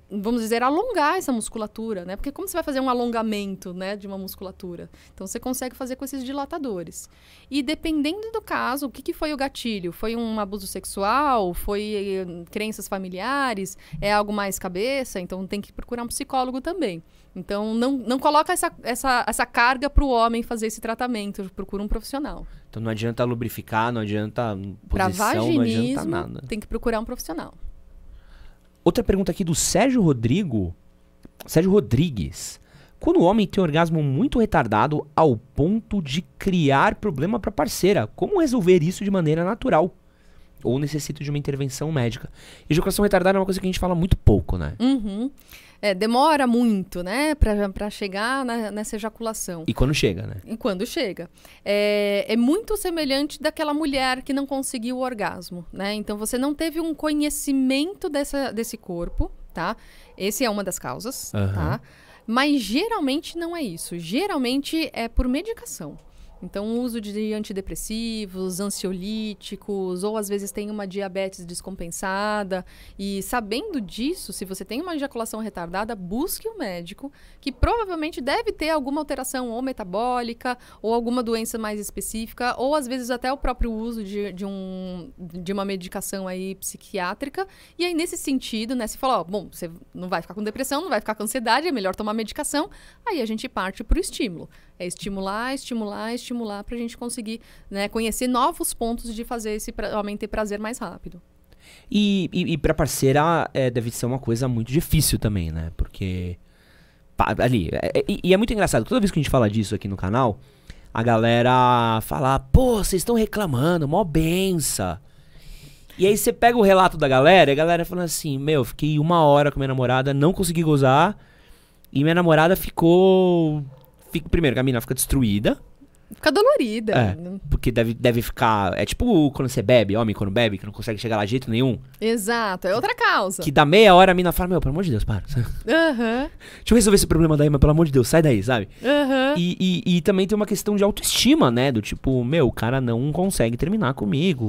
vamos dizer, alongar essa musculatura, né? Porque como você vai fazer um alongamento, né, de uma musculatura? Então você consegue fazer com esses dilatadores. E dependendo do caso, o que, que foi o gatilho? Foi um abuso sexual? Foi eh, crenças familiares? É algo mais cabeça? Então tem que procurar um psicólogo também. Então não, não coloca essa, essa, essa carga para o homem fazer esse tratamento, procura um profissional. Então não adianta lubrificar, não adianta posição, não adianta nada. Tem que procurar um profissional. Outra pergunta aqui do Sérgio Rodrigo. Sérgio Rodrigues. Quando o homem tem um orgasmo muito retardado ao ponto de criar problema para parceira, como resolver isso de maneira natural? Ou necessito de uma intervenção médica? ejaculação retardada é uma coisa que a gente fala muito pouco, né? Uhum é, demora muito, né, para chegar na, nessa ejaculação. E quando chega, né? E quando chega. É, é muito semelhante daquela mulher que não conseguiu o orgasmo, né? Então você não teve um conhecimento dessa, desse corpo, tá? Esse é uma das causas, uhum. tá? Mas geralmente não é isso. Geralmente é por medicação. Então, o uso de antidepressivos, ansiolíticos, ou às vezes tem uma diabetes descompensada. E sabendo disso, se você tem uma ejaculação retardada, busque um médico que provavelmente deve ter alguma alteração ou metabólica, ou alguma doença mais específica, ou às vezes até o próprio uso de, de, um, de uma medicação aí psiquiátrica. E aí, nesse sentido, né, se falar, ó, bom, você não vai ficar com depressão, não vai ficar com ansiedade, é melhor tomar medicação. Aí a gente parte para o estímulo. É estimular, estimular, estimular para a gente conseguir né, conhecer novos pontos de fazer esse pra, homem ter prazer mais rápido. E, e, e para parceira é, deve ser uma coisa muito difícil também, né? Porque ali é, é, e é muito engraçado. Toda vez que a gente fala disso aqui no canal, a galera fala: "Pô, vocês estão reclamando, mó benção". E aí você pega o relato da galera, e a galera falando assim: "Meu, fiquei uma hora com minha namorada, não consegui gozar". E minha namorada ficou Fica, primeiro, que a mina fica destruída. Fica dolorida. É, porque deve, deve ficar. É tipo quando você bebe, homem quando bebe, que não consegue chegar lá de jeito nenhum. Exato, é outra causa. Que da meia hora a mina fala: Meu, pelo amor de Deus, para. Aham. Uhum. Deixa eu resolver esse problema daí, mas pelo amor de Deus, sai daí, sabe? Aham. Uhum. E, e, e, também tem uma questão de autoestima, né? Do tipo, meu, o cara não consegue terminar comigo.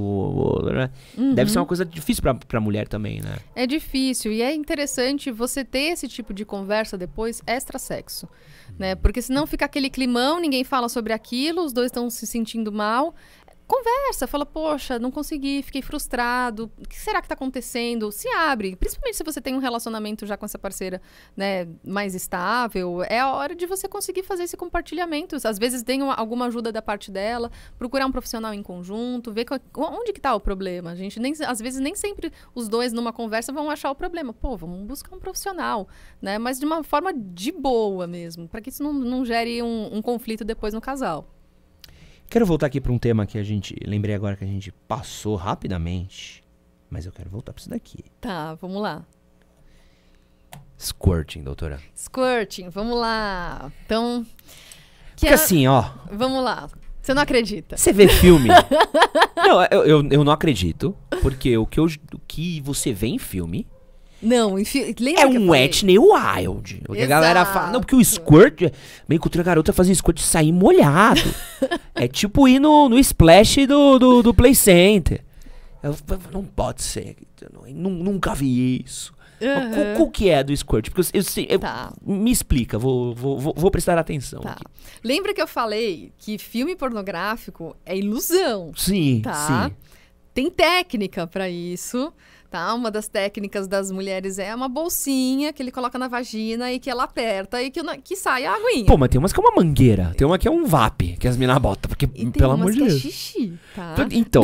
Uhum. Deve ser uma coisa difícil pra, pra mulher também, né? É difícil. E é interessante você ter esse tipo de conversa depois extra-sexo né? Porque senão fica aquele climão, ninguém fala sobre aquilo, os dois estão se sentindo mal, conversa, fala, poxa, não consegui, fiquei frustrado, o que será que está acontecendo? Se abre, principalmente se você tem um relacionamento já com essa parceira, né, mais estável, é a hora de você conseguir fazer esse compartilhamento. Às vezes tem uma, alguma ajuda da parte dela, procurar um profissional em conjunto, ver qual, onde que está o problema. A gente nem, às vezes nem sempre os dois numa conversa vão achar o problema. Pô, vamos buscar um profissional, né, mas de uma forma de boa mesmo, para que isso não, não gere um, um conflito depois no casal. Quero voltar aqui para um tema que a gente. Lembrei agora que a gente passou rapidamente. Mas eu quero voltar para isso daqui. Tá, vamos lá. Squirting, doutora. Squirting, vamos lá. Então. Que Porque a... assim, ó. Vamos lá. Você não acredita. Você vê filme. não, eu, eu, eu, não acredito. Porque o que, eu, o que você vê em filme não, enfim, lembra É um Whitney Wild. O a galera fala. Não, porque o squirt. Meio que a garota fazia squirt sair molhado. é tipo ir no, no splash do, do, do Play Center. Eu, não pode ser. nunca vi isso. Uhum. que é do squirt? Porque eu, eu, eu tá. me explica, vou, vou, vou, vou prestar atenção. Tá. Lembra que eu falei que filme pornográfico é ilusão? Sim, tá? sim. Tem técnica para isso. Tá? Uma das técnicas das mulheres é uma bolsinha que ele coloca na vagina e que ela aperta e que, que sai a aguinha. Pô, mas tem umas que é uma mangueira, tem uma que é um VAP que as meninas botam, porque, pelo amor de é Deus. É xixi, tá? Então. então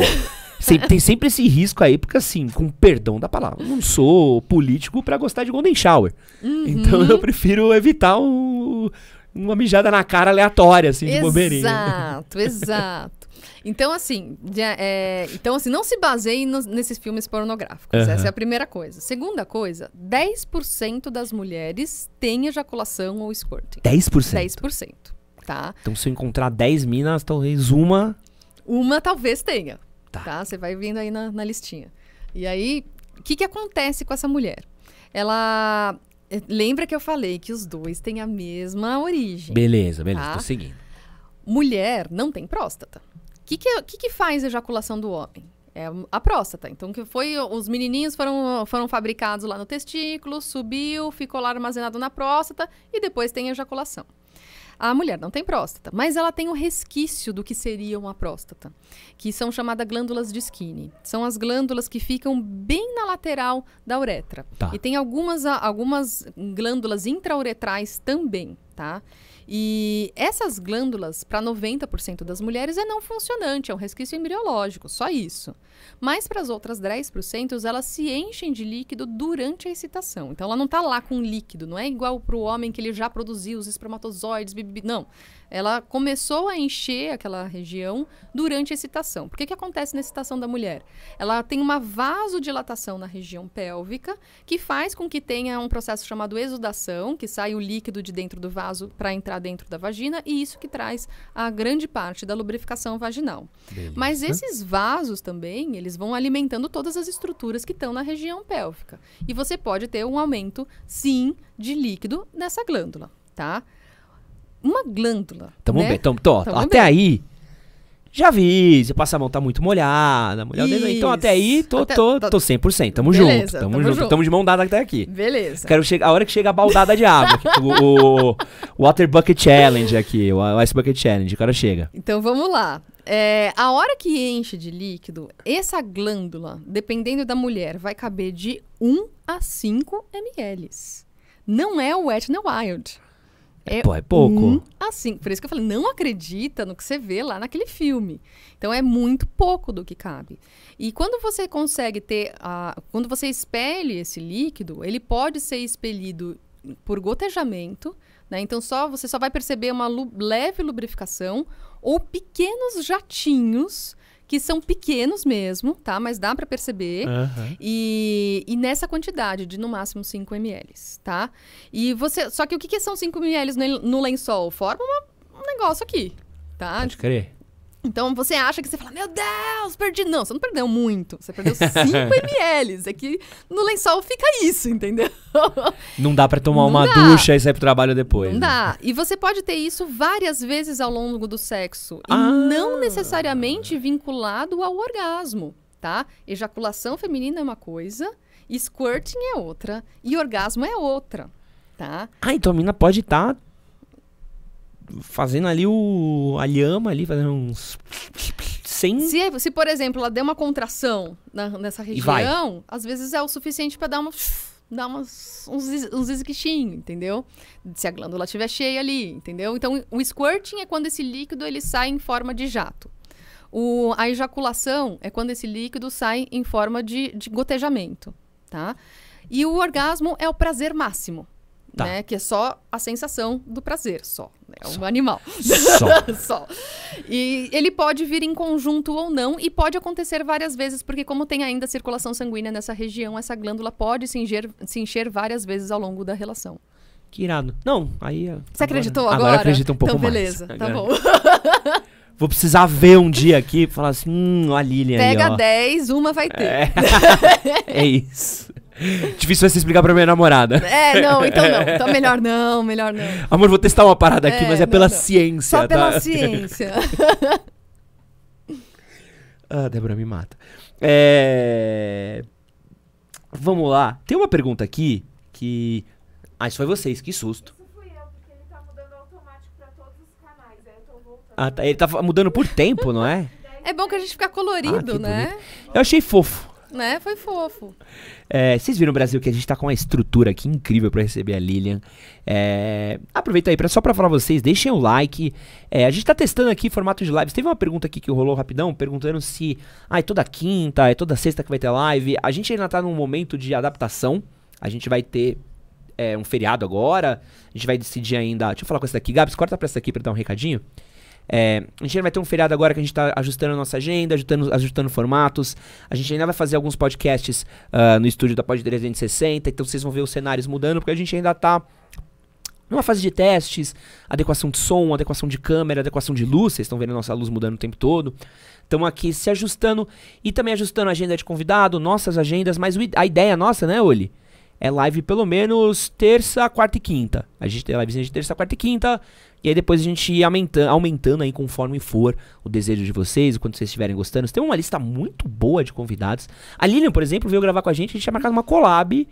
sempre, tem sempre esse risco aí, porque assim, com perdão da palavra, eu não sou político para gostar de Golden Shower. Uhum. Então eu prefiro evitar uma mijada na cara aleatória, assim, de bobeirinha. Exato, exato. Então, assim, é, então, assim não se baseie nesses filmes pornográficos. Uhum. Essa é a primeira coisa. Segunda coisa, 10% das mulheres têm ejaculação ou squirting. 10%? 10%, tá? Então, se eu encontrar 10 minas, talvez uma... Uma talvez tenha, tá? tá? Você vai vendo aí na, na listinha. E aí, o que, que acontece com essa mulher? Ela... Eh, lembra que eu falei que os dois têm a mesma origem. Beleza, beleza. Tá? Tô seguindo. Mulher não tem próstata que, que, que, que faz a ejaculação do homem? É a próstata. Então, que foi os menininhos foram, foram fabricados lá no testículo, subiu, ficou lá armazenado na próstata e depois tem a ejaculação. A mulher não tem próstata, mas ela tem o um resquício do que seria uma próstata, que são chamadas glândulas de Skinny. São as glândulas que ficam bem na lateral da uretra. Tá. E tem algumas, algumas glândulas intrauretrais também, tá? E essas glândulas, para 90% das mulheres, é não funcionante, é um resquício embriológico, só isso. Mas para as outras 10%, elas se enchem de líquido durante a excitação. Então ela não está lá com líquido, não é igual para o homem que ele já produziu os espermatozoides, bibi, não ela começou a encher aquela região durante a excitação. Por que, que acontece na excitação da mulher? Ela tem uma vasodilatação na região pélvica, que faz com que tenha um processo chamado exudação, que sai o líquido de dentro do vaso para entrar dentro da vagina, e isso que traz a grande parte da lubrificação vaginal. Mas esses vasos também, eles vão alimentando todas as estruturas que estão na região pélvica. E você pode ter um aumento, sim, de líquido nessa glândula, tá? uma glândula. Tamo né? bem. Tamo, tô, Tamo até bem. aí. Já vi, você passa a mão, tá muito molhada, molhada Então até aí, tô, até, tô, tô, tô 100%, tamo beleza, junto, tamo, tamo junto, junto, tamo de mão dada até aqui. Beleza. Quero chegar, a hora que chega a baldada de água, o, o, Water Bucket Challenge aqui, o Ice Bucket Challenge, o cara chega. Então vamos lá. É, a hora que enche de líquido, essa glândula, dependendo da mulher, vai caber de 1 a 5 ml. Não é o wet, não é wild. É, Pô, é pouco. Um, assim, por isso que eu falei, não acredita no que você vê lá naquele filme. Então é muito pouco do que cabe. E quando você consegue ter. A, quando você espelhe esse líquido, ele pode ser expelido por gotejamento, né? Então só você só vai perceber uma leve lubrificação ou pequenos jatinhos que são pequenos mesmo, tá? Mas dá para perceber. Uhum. E, e, nessa quantidade de no máximo 5 ml, tá? E você. Só que o que, que são 5 ml no, no lençol? Forma uma, um negócio aqui, tá? Pode crer. Então você acha que você fala, meu Deus, perdi. Não, você não perdeu muito. Você perdeu 5 ml. É que no lençol fica isso, entendeu? Não dá para tomar não uma dá. ducha e sair pro trabalho depois. Não né? dá. E você pode ter isso várias vezes ao longo do sexo. Ah. E não necessariamente vinculado ao orgasmo, tá? Ejaculação feminina é uma coisa, squirting é outra, e orgasmo é outra. Tá? Ah, então a mina pode estar tá fazendo ali o, a lhama ali, fazendo uns. Sem... Se, é, se, por exemplo, ela der uma contração na, nessa região, às vezes é o suficiente para dar uma dar umas, uns, uns esquichinhos, entendeu? Se a glândula estiver cheia ali, entendeu? Então, o squirting é quando esse líquido ele sai em forma de jato. O, a ejaculação é quando esse líquido sai em forma de, de gotejamento, tá? E o orgasmo é o prazer máximo. Tá. Né? Que é só a sensação do prazer, só. Né, é um animal. Só. só. E ele pode vir em conjunto ou não, e pode acontecer várias vezes, porque como tem ainda circulação sanguínea nessa região, essa glândula pode se, se encher várias vezes ao longo da relação. Que irado. Não, aí... É, Você agora, acreditou agora? Agora acredita um pouco então, beleza, mais. beleza, tá bom. Vou precisar ver um dia aqui e falar assim, hum, a Lilian Pega aí, 10, uma vai ter. é, é isso. Difícil é vai ser explicar pra minha namorada. É, não, então não. Então melhor não, melhor não. Amor, vou testar uma parada aqui, é, mas é não, pela não. ciência. Só tá? pela ciência. ah, Débora me mata. É... Vamos lá. Tem uma pergunta aqui que. Ah, isso foi vocês, que susto. Ah, tá. Ele tá mudando por tempo, não é? É bom que a gente fica colorido, ah, né? Eu achei fofo. Né? Foi fofo. É, vocês viram, Brasil, que a gente tá com uma estrutura aqui incrível para receber a Lilian. É, aproveita aí, pra, só pra falar vocês, deixem o like. É, a gente tá testando aqui formato de lives. Teve uma pergunta aqui que rolou rapidão, perguntando se ah, é toda quinta, é toda sexta que vai ter live. A gente ainda tá num momento de adaptação. A gente vai ter é, um feriado agora. A gente vai decidir ainda. Deixa eu falar com essa daqui. Gabs, corta pra essa aqui pra dar um recadinho. É, a gente ainda vai ter um feriado agora que a gente está ajustando a nossa agenda, ajustando, ajustando formatos. A gente ainda vai fazer alguns podcasts uh, no estúdio da Pod 360, então vocês vão ver os cenários mudando, porque a gente ainda está numa fase de testes, adequação de som, adequação de câmera, adequação de luz, vocês estão vendo a nossa luz mudando o tempo todo. Estamos aqui se ajustando e também ajustando a agenda de convidado, nossas agendas, mas a ideia nossa, né, Oli? É live pelo menos terça, quarta e quinta. A gente tem livezinha de terça, quarta e quinta. E aí depois a gente ia aumentando, aumentando aí conforme for o desejo de vocês, o quanto vocês estiverem gostando. Tem uma lista muito boa de convidados. A Lilian, por exemplo, veio gravar com a gente, a gente tinha marcado uma collab.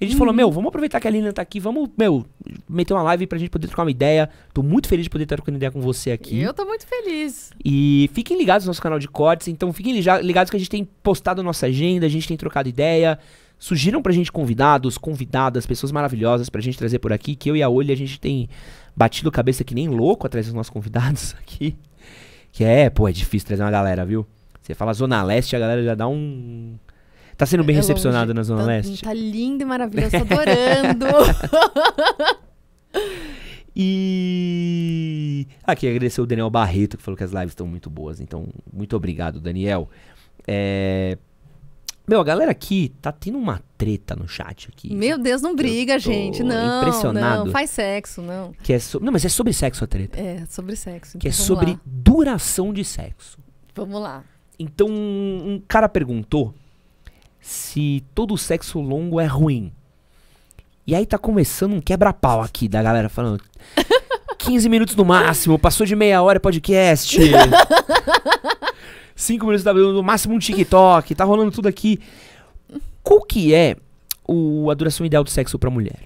E a gente uhum. falou, meu, vamos aproveitar que a Lilian tá aqui, vamos, meu, meter uma live pra gente poder trocar uma ideia. Tô muito feliz de poder estar trocando ideia com você aqui. Eu tô muito feliz. E fiquem ligados no nosso canal de cortes, então fiquem ligados que a gente tem postado nossa agenda, a gente tem trocado ideia. Sugiram pra gente convidados, convidadas, pessoas maravilhosas pra gente trazer por aqui, que eu e a Olha a gente tem batido cabeça que nem louco atrás dos nossos convidados aqui. Que é, pô, é difícil trazer uma galera, viu? Você fala Zona Leste, a galera já dá um. Tá sendo bem é recepcionado na Zona tá, Leste? Tá lindo e maravilhoso, adorando. e aqui ah, agradecer o Daniel Barreto, que falou que as lives estão muito boas. Então, muito obrigado, Daniel. É... Meu, a galera aqui tá tendo uma treta no chat aqui. Meu Deus, não briga, gente. Não. Impressionado. Não, faz sexo, não. Que é so... Não, mas é sobre sexo a treta. É, sobre sexo. Então que é então sobre lá. duração de sexo. Vamos lá. Então, um cara perguntou se todo sexo longo é ruim. E aí tá começando um quebra-pau aqui da galera falando. 15 minutos no máximo, passou de meia hora podcast. 5 minutos tá da no máximo um TikTok, tá rolando tudo aqui. Qual que é o, a duração ideal do sexo pra mulher?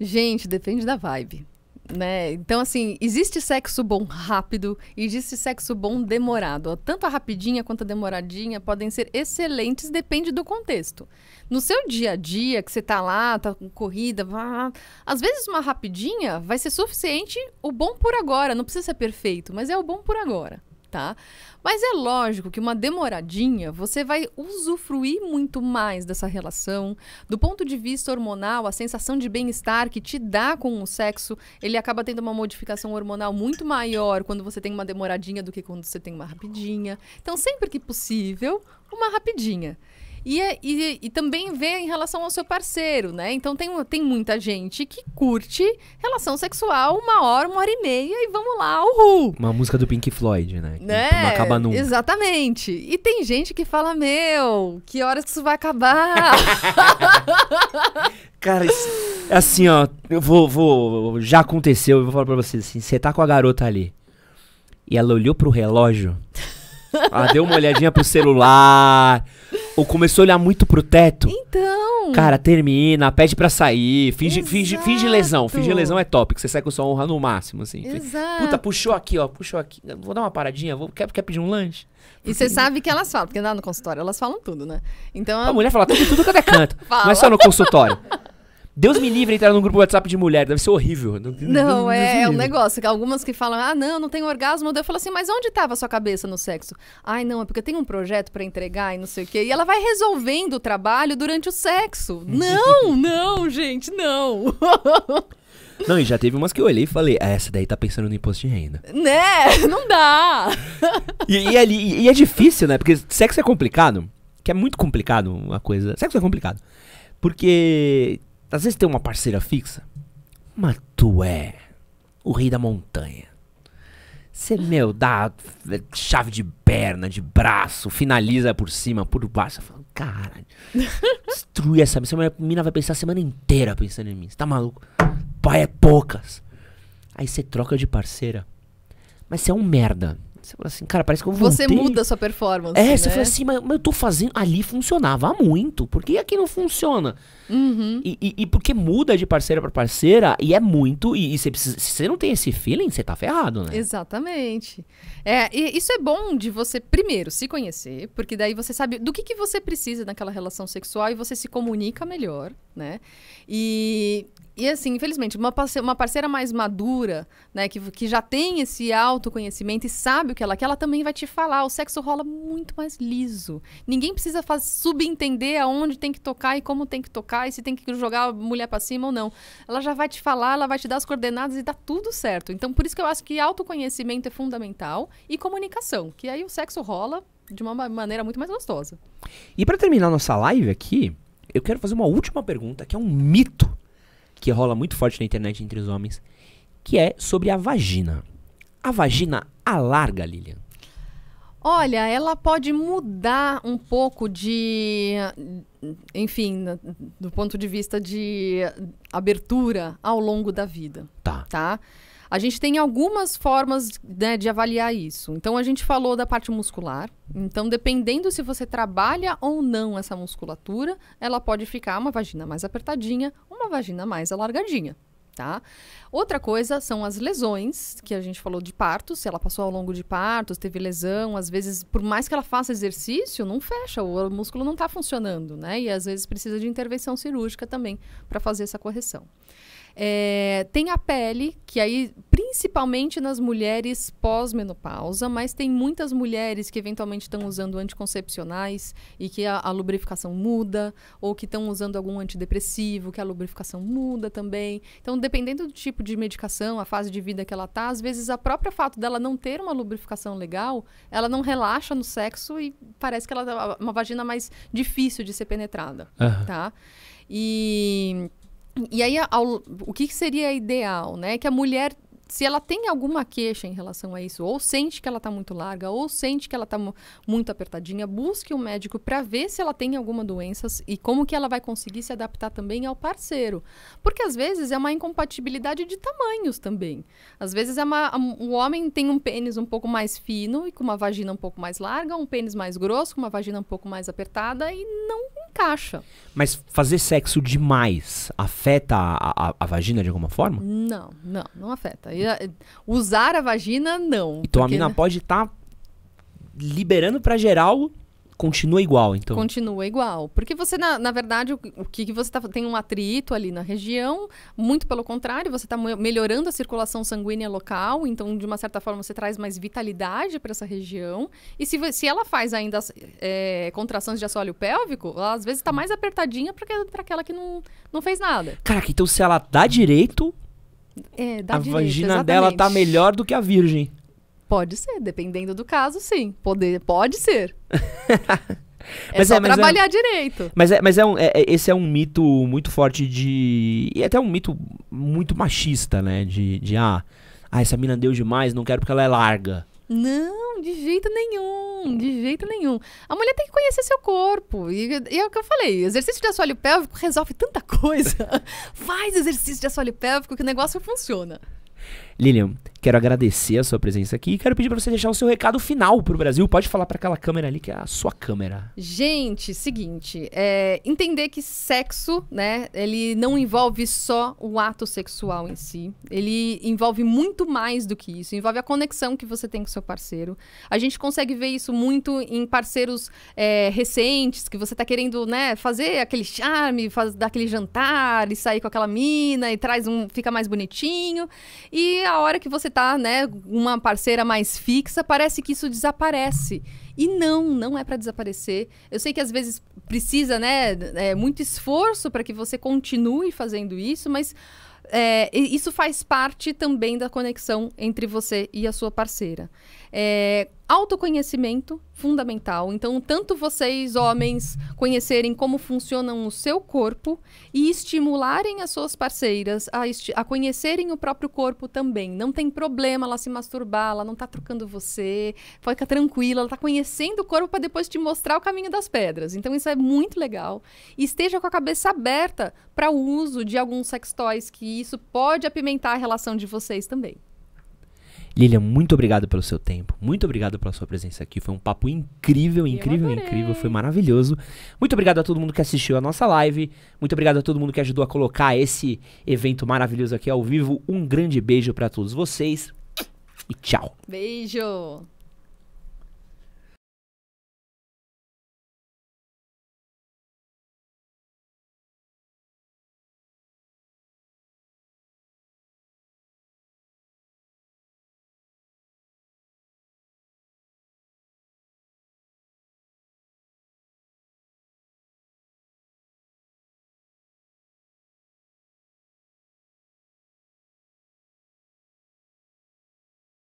Gente, depende da vibe. Né? Então, assim, existe sexo bom rápido e existe sexo bom demorado. Tanto a rapidinha quanto a demoradinha podem ser excelentes, depende do contexto. No seu dia a dia, que você tá lá, tá com corrida, vá, às vezes uma rapidinha vai ser suficiente o bom por agora. Não precisa ser perfeito, mas é o bom por agora tá? Mas é lógico que uma demoradinha você vai usufruir muito mais dessa relação. Do ponto de vista hormonal, a sensação de bem-estar que te dá com o sexo, ele acaba tendo uma modificação hormonal muito maior quando você tem uma demoradinha do que quando você tem uma rapidinha. Então, sempre que possível, uma rapidinha. E, é, e, e, também vê em relação ao seu parceiro, né? Então tem, tem muita gente que curte relação sexual uma hora, uma hora e meia e vamos lá, uhul! Uma música do Pink Floyd, né? né? Não acaba nunca. Exatamente. E tem gente que fala, meu, que horas que isso vai acabar? Cara, isso, assim, ó, eu vou, vou, já aconteceu, eu vou falar pra vocês assim, você tá com a garota ali e ela olhou pro relógio... Ah, deu uma olhadinha pro celular. Ou começou a olhar muito pro teto. Então. Cara, termina, pede pra sair, finge, Exato. finge, finge lesão. Finge lesão é top, que você sai com sua honra no máximo, assim. Exato. Puta, puxou aqui, ó, puxou aqui. Vou dar uma paradinha, vou, quer, quer pedir um lanche? E você sabe que elas falam, porque lá no consultório elas falam tudo, né? Então. A, a mulher fala tudo, tudo que é canto. não é só no consultório. Deus me livre entrar num grupo WhatsApp de mulher, deve ser horrível. Não, é, é um negócio. Algumas que falam, ah, não, não tenho orgasmo. Eu falo assim, mas onde estava a sua cabeça no sexo? Ai, não, é porque eu tenho um projeto para entregar e não sei o quê. E ela vai resolvendo o trabalho durante o sexo. Não, não, gente, não. Não, e já teve umas que eu olhei e falei, ah, essa daí tá pensando no imposto de renda. Né? Não dá! e, e, ali, e é difícil, né? Porque sexo é complicado, que é muito complicado uma coisa. Sexo é complicado. Porque às vezes tem uma parceira fixa, mas tu é o rei da montanha. Você, meu, dá chave de perna, de braço, finaliza por cima, por baixo. Você fala, cara, destrui essa mina. mina vai pensar a semana inteira pensando em mim. Você tá maluco? Pai é poucas. Aí você troca de parceira. Mas você é um merda. Você fala assim, cara, parece que eu voltei. Você muda a sua performance. É, né? você fala assim, mas, mas, eu tô fazendo. Ali funcionava muito. Por que aqui não funciona? Uhum. E, e, e, porque muda de parceira para parceira e é muito. E, e você precisa, se você não tem esse feeling, você tá ferrado, né? Exatamente. É, isso é bom de você, primeiro, se conhecer, porque daí você sabe do que, que você precisa naquela relação sexual e você se comunica melhor né? E, e assim, infelizmente, uma parceira, uma parceira mais madura, né, que, que já tem esse autoconhecimento e sabe o que ela quer, ela também vai te falar. O sexo rola muito mais liso. Ninguém precisa faz, subentender aonde tem que tocar e como tem que tocar e se tem que jogar a mulher para cima ou não. Ela já vai te falar, ela vai te dar as coordenadas e dá tudo certo. Então, por isso que eu acho que autoconhecimento é fundamental e comunicação, que aí o sexo rola de uma maneira muito mais gostosa. E para terminar nossa live aqui, eu quero fazer uma última pergunta, que é um mito que rola muito forte na internet entre os homens, que é sobre a vagina. A vagina alarga, Lilian? Olha, ela pode mudar um pouco de. Enfim, do ponto de vista de abertura ao longo da vida. Tá. Tá? A gente tem algumas formas né, de avaliar isso. Então, a gente falou da parte muscular. Então, dependendo se você trabalha ou não essa musculatura, ela pode ficar uma vagina mais apertadinha, uma vagina mais alargadinha. Tá? Outra coisa são as lesões, que a gente falou de partos, se ela passou ao longo de partos, teve lesão, às vezes, por mais que ela faça exercício, não fecha, o músculo não está funcionando, né? E às vezes precisa de intervenção cirúrgica também para fazer essa correção. É, tem a pele, que aí, principalmente nas mulheres pós-menopausa, mas tem muitas mulheres que eventualmente estão usando anticoncepcionais e que a, a lubrificação muda, ou que estão usando algum antidepressivo, que a lubrificação muda também. Então, dependendo do tipo de medicação, a fase de vida que ela está às vezes a própria fato dela não ter uma lubrificação legal, ela não relaxa no sexo e parece que ela é uma vagina mais difícil de ser penetrada, uhum. tá? E e aí, ao, o que seria ideal, né? Que a mulher se ela tem alguma queixa em relação a isso, ou sente que ela está muito larga, ou sente que ela está muito apertadinha, busque um médico para ver se ela tem alguma doença e como que ela vai conseguir se adaptar também ao parceiro. Porque às vezes é uma incompatibilidade de tamanhos também. Às vezes é uma, um, o homem tem um pênis um pouco mais fino e com uma vagina um pouco mais larga, um pênis mais grosso, com uma vagina um pouco mais apertada e não encaixa. Mas fazer sexo demais afeta a, a, a vagina de alguma forma? Não, não, não afeta. E, eh, usar a vagina, não. Então a mina pode estar tá liberando para geral continua igual, então? Continua igual. Porque você, na, na verdade, o, que, que você tá, tem um atrito ali na região, muito pelo contrário, você está melhorando a circulação sanguínea local, então, de uma certa forma, você traz mais vitalidade para essa região. E se, se ela faz ainda é, contrações de assoalho pélvico, ela, às vezes está mais apertadinha para aquela que não, não fez nada. Caraca, então se ela dá direito, é, a direito, vagina exatamente. dela tá melhor do que a virgem. Pode ser, dependendo do caso, sim. Poder, pode ser. É mas só é, mas é trabalhar é, direito. Mas, é, mas é, um, é, é, esse é um mito muito forte de. E até um mito muito machista, né? De, de ah, ah, essa mina deu demais, não quero porque ela é larga. Não, de jeito nenhum, de jeito nenhum. A mulher tem que conhecer seu corpo. E, e é o que eu falei, exercício de assoalho pélvico resolve tanta coisa. Faz exercício de assoalho pélvico que o negócio funciona. Lilian, quero agradecer a sua presença aqui e quero pedir para você deixar o seu recado final para o Brasil. Pode falar para aquela câmera ali que é a sua câmera. Gente, seguinte, é, entender que sexo, né, ele não envolve só o ato sexual em si. Ele envolve muito mais do que isso. Envolve a conexão que você tem com seu parceiro. A gente consegue ver isso muito em parceiros é, recentes que você está querendo, né, fazer aquele charme, dar aquele jantar e sair com aquela mina e traz um, fica mais bonitinho. E a hora que você tá, né, uma parceira mais fixa, parece que isso desaparece. E não, não é para desaparecer. Eu sei que às vezes precisa, né, é, muito esforço para que você continue fazendo isso, mas é, isso faz parte também da conexão entre você e a sua parceira. É, autoconhecimento fundamental. Então, tanto vocês, homens, conhecerem como funcionam o seu corpo e estimularem as suas parceiras a, a conhecerem o próprio corpo também. Não tem problema ela se masturbar, ela não tá trocando você, fica tranquila, ela tá conhecendo o corpo para depois te mostrar o caminho das pedras. Então, isso é muito legal. E esteja com a cabeça aberta para o uso de alguns toys, que isso pode apimentar a relação de vocês também. Lilian, muito obrigado pelo seu tempo. Muito obrigado pela sua presença aqui. Foi um papo incrível, incrível, incrível. Foi maravilhoso. Muito obrigado a todo mundo que assistiu a nossa live. Muito obrigado a todo mundo que ajudou a colocar esse evento maravilhoso aqui ao vivo. Um grande beijo para todos vocês e tchau. Beijo.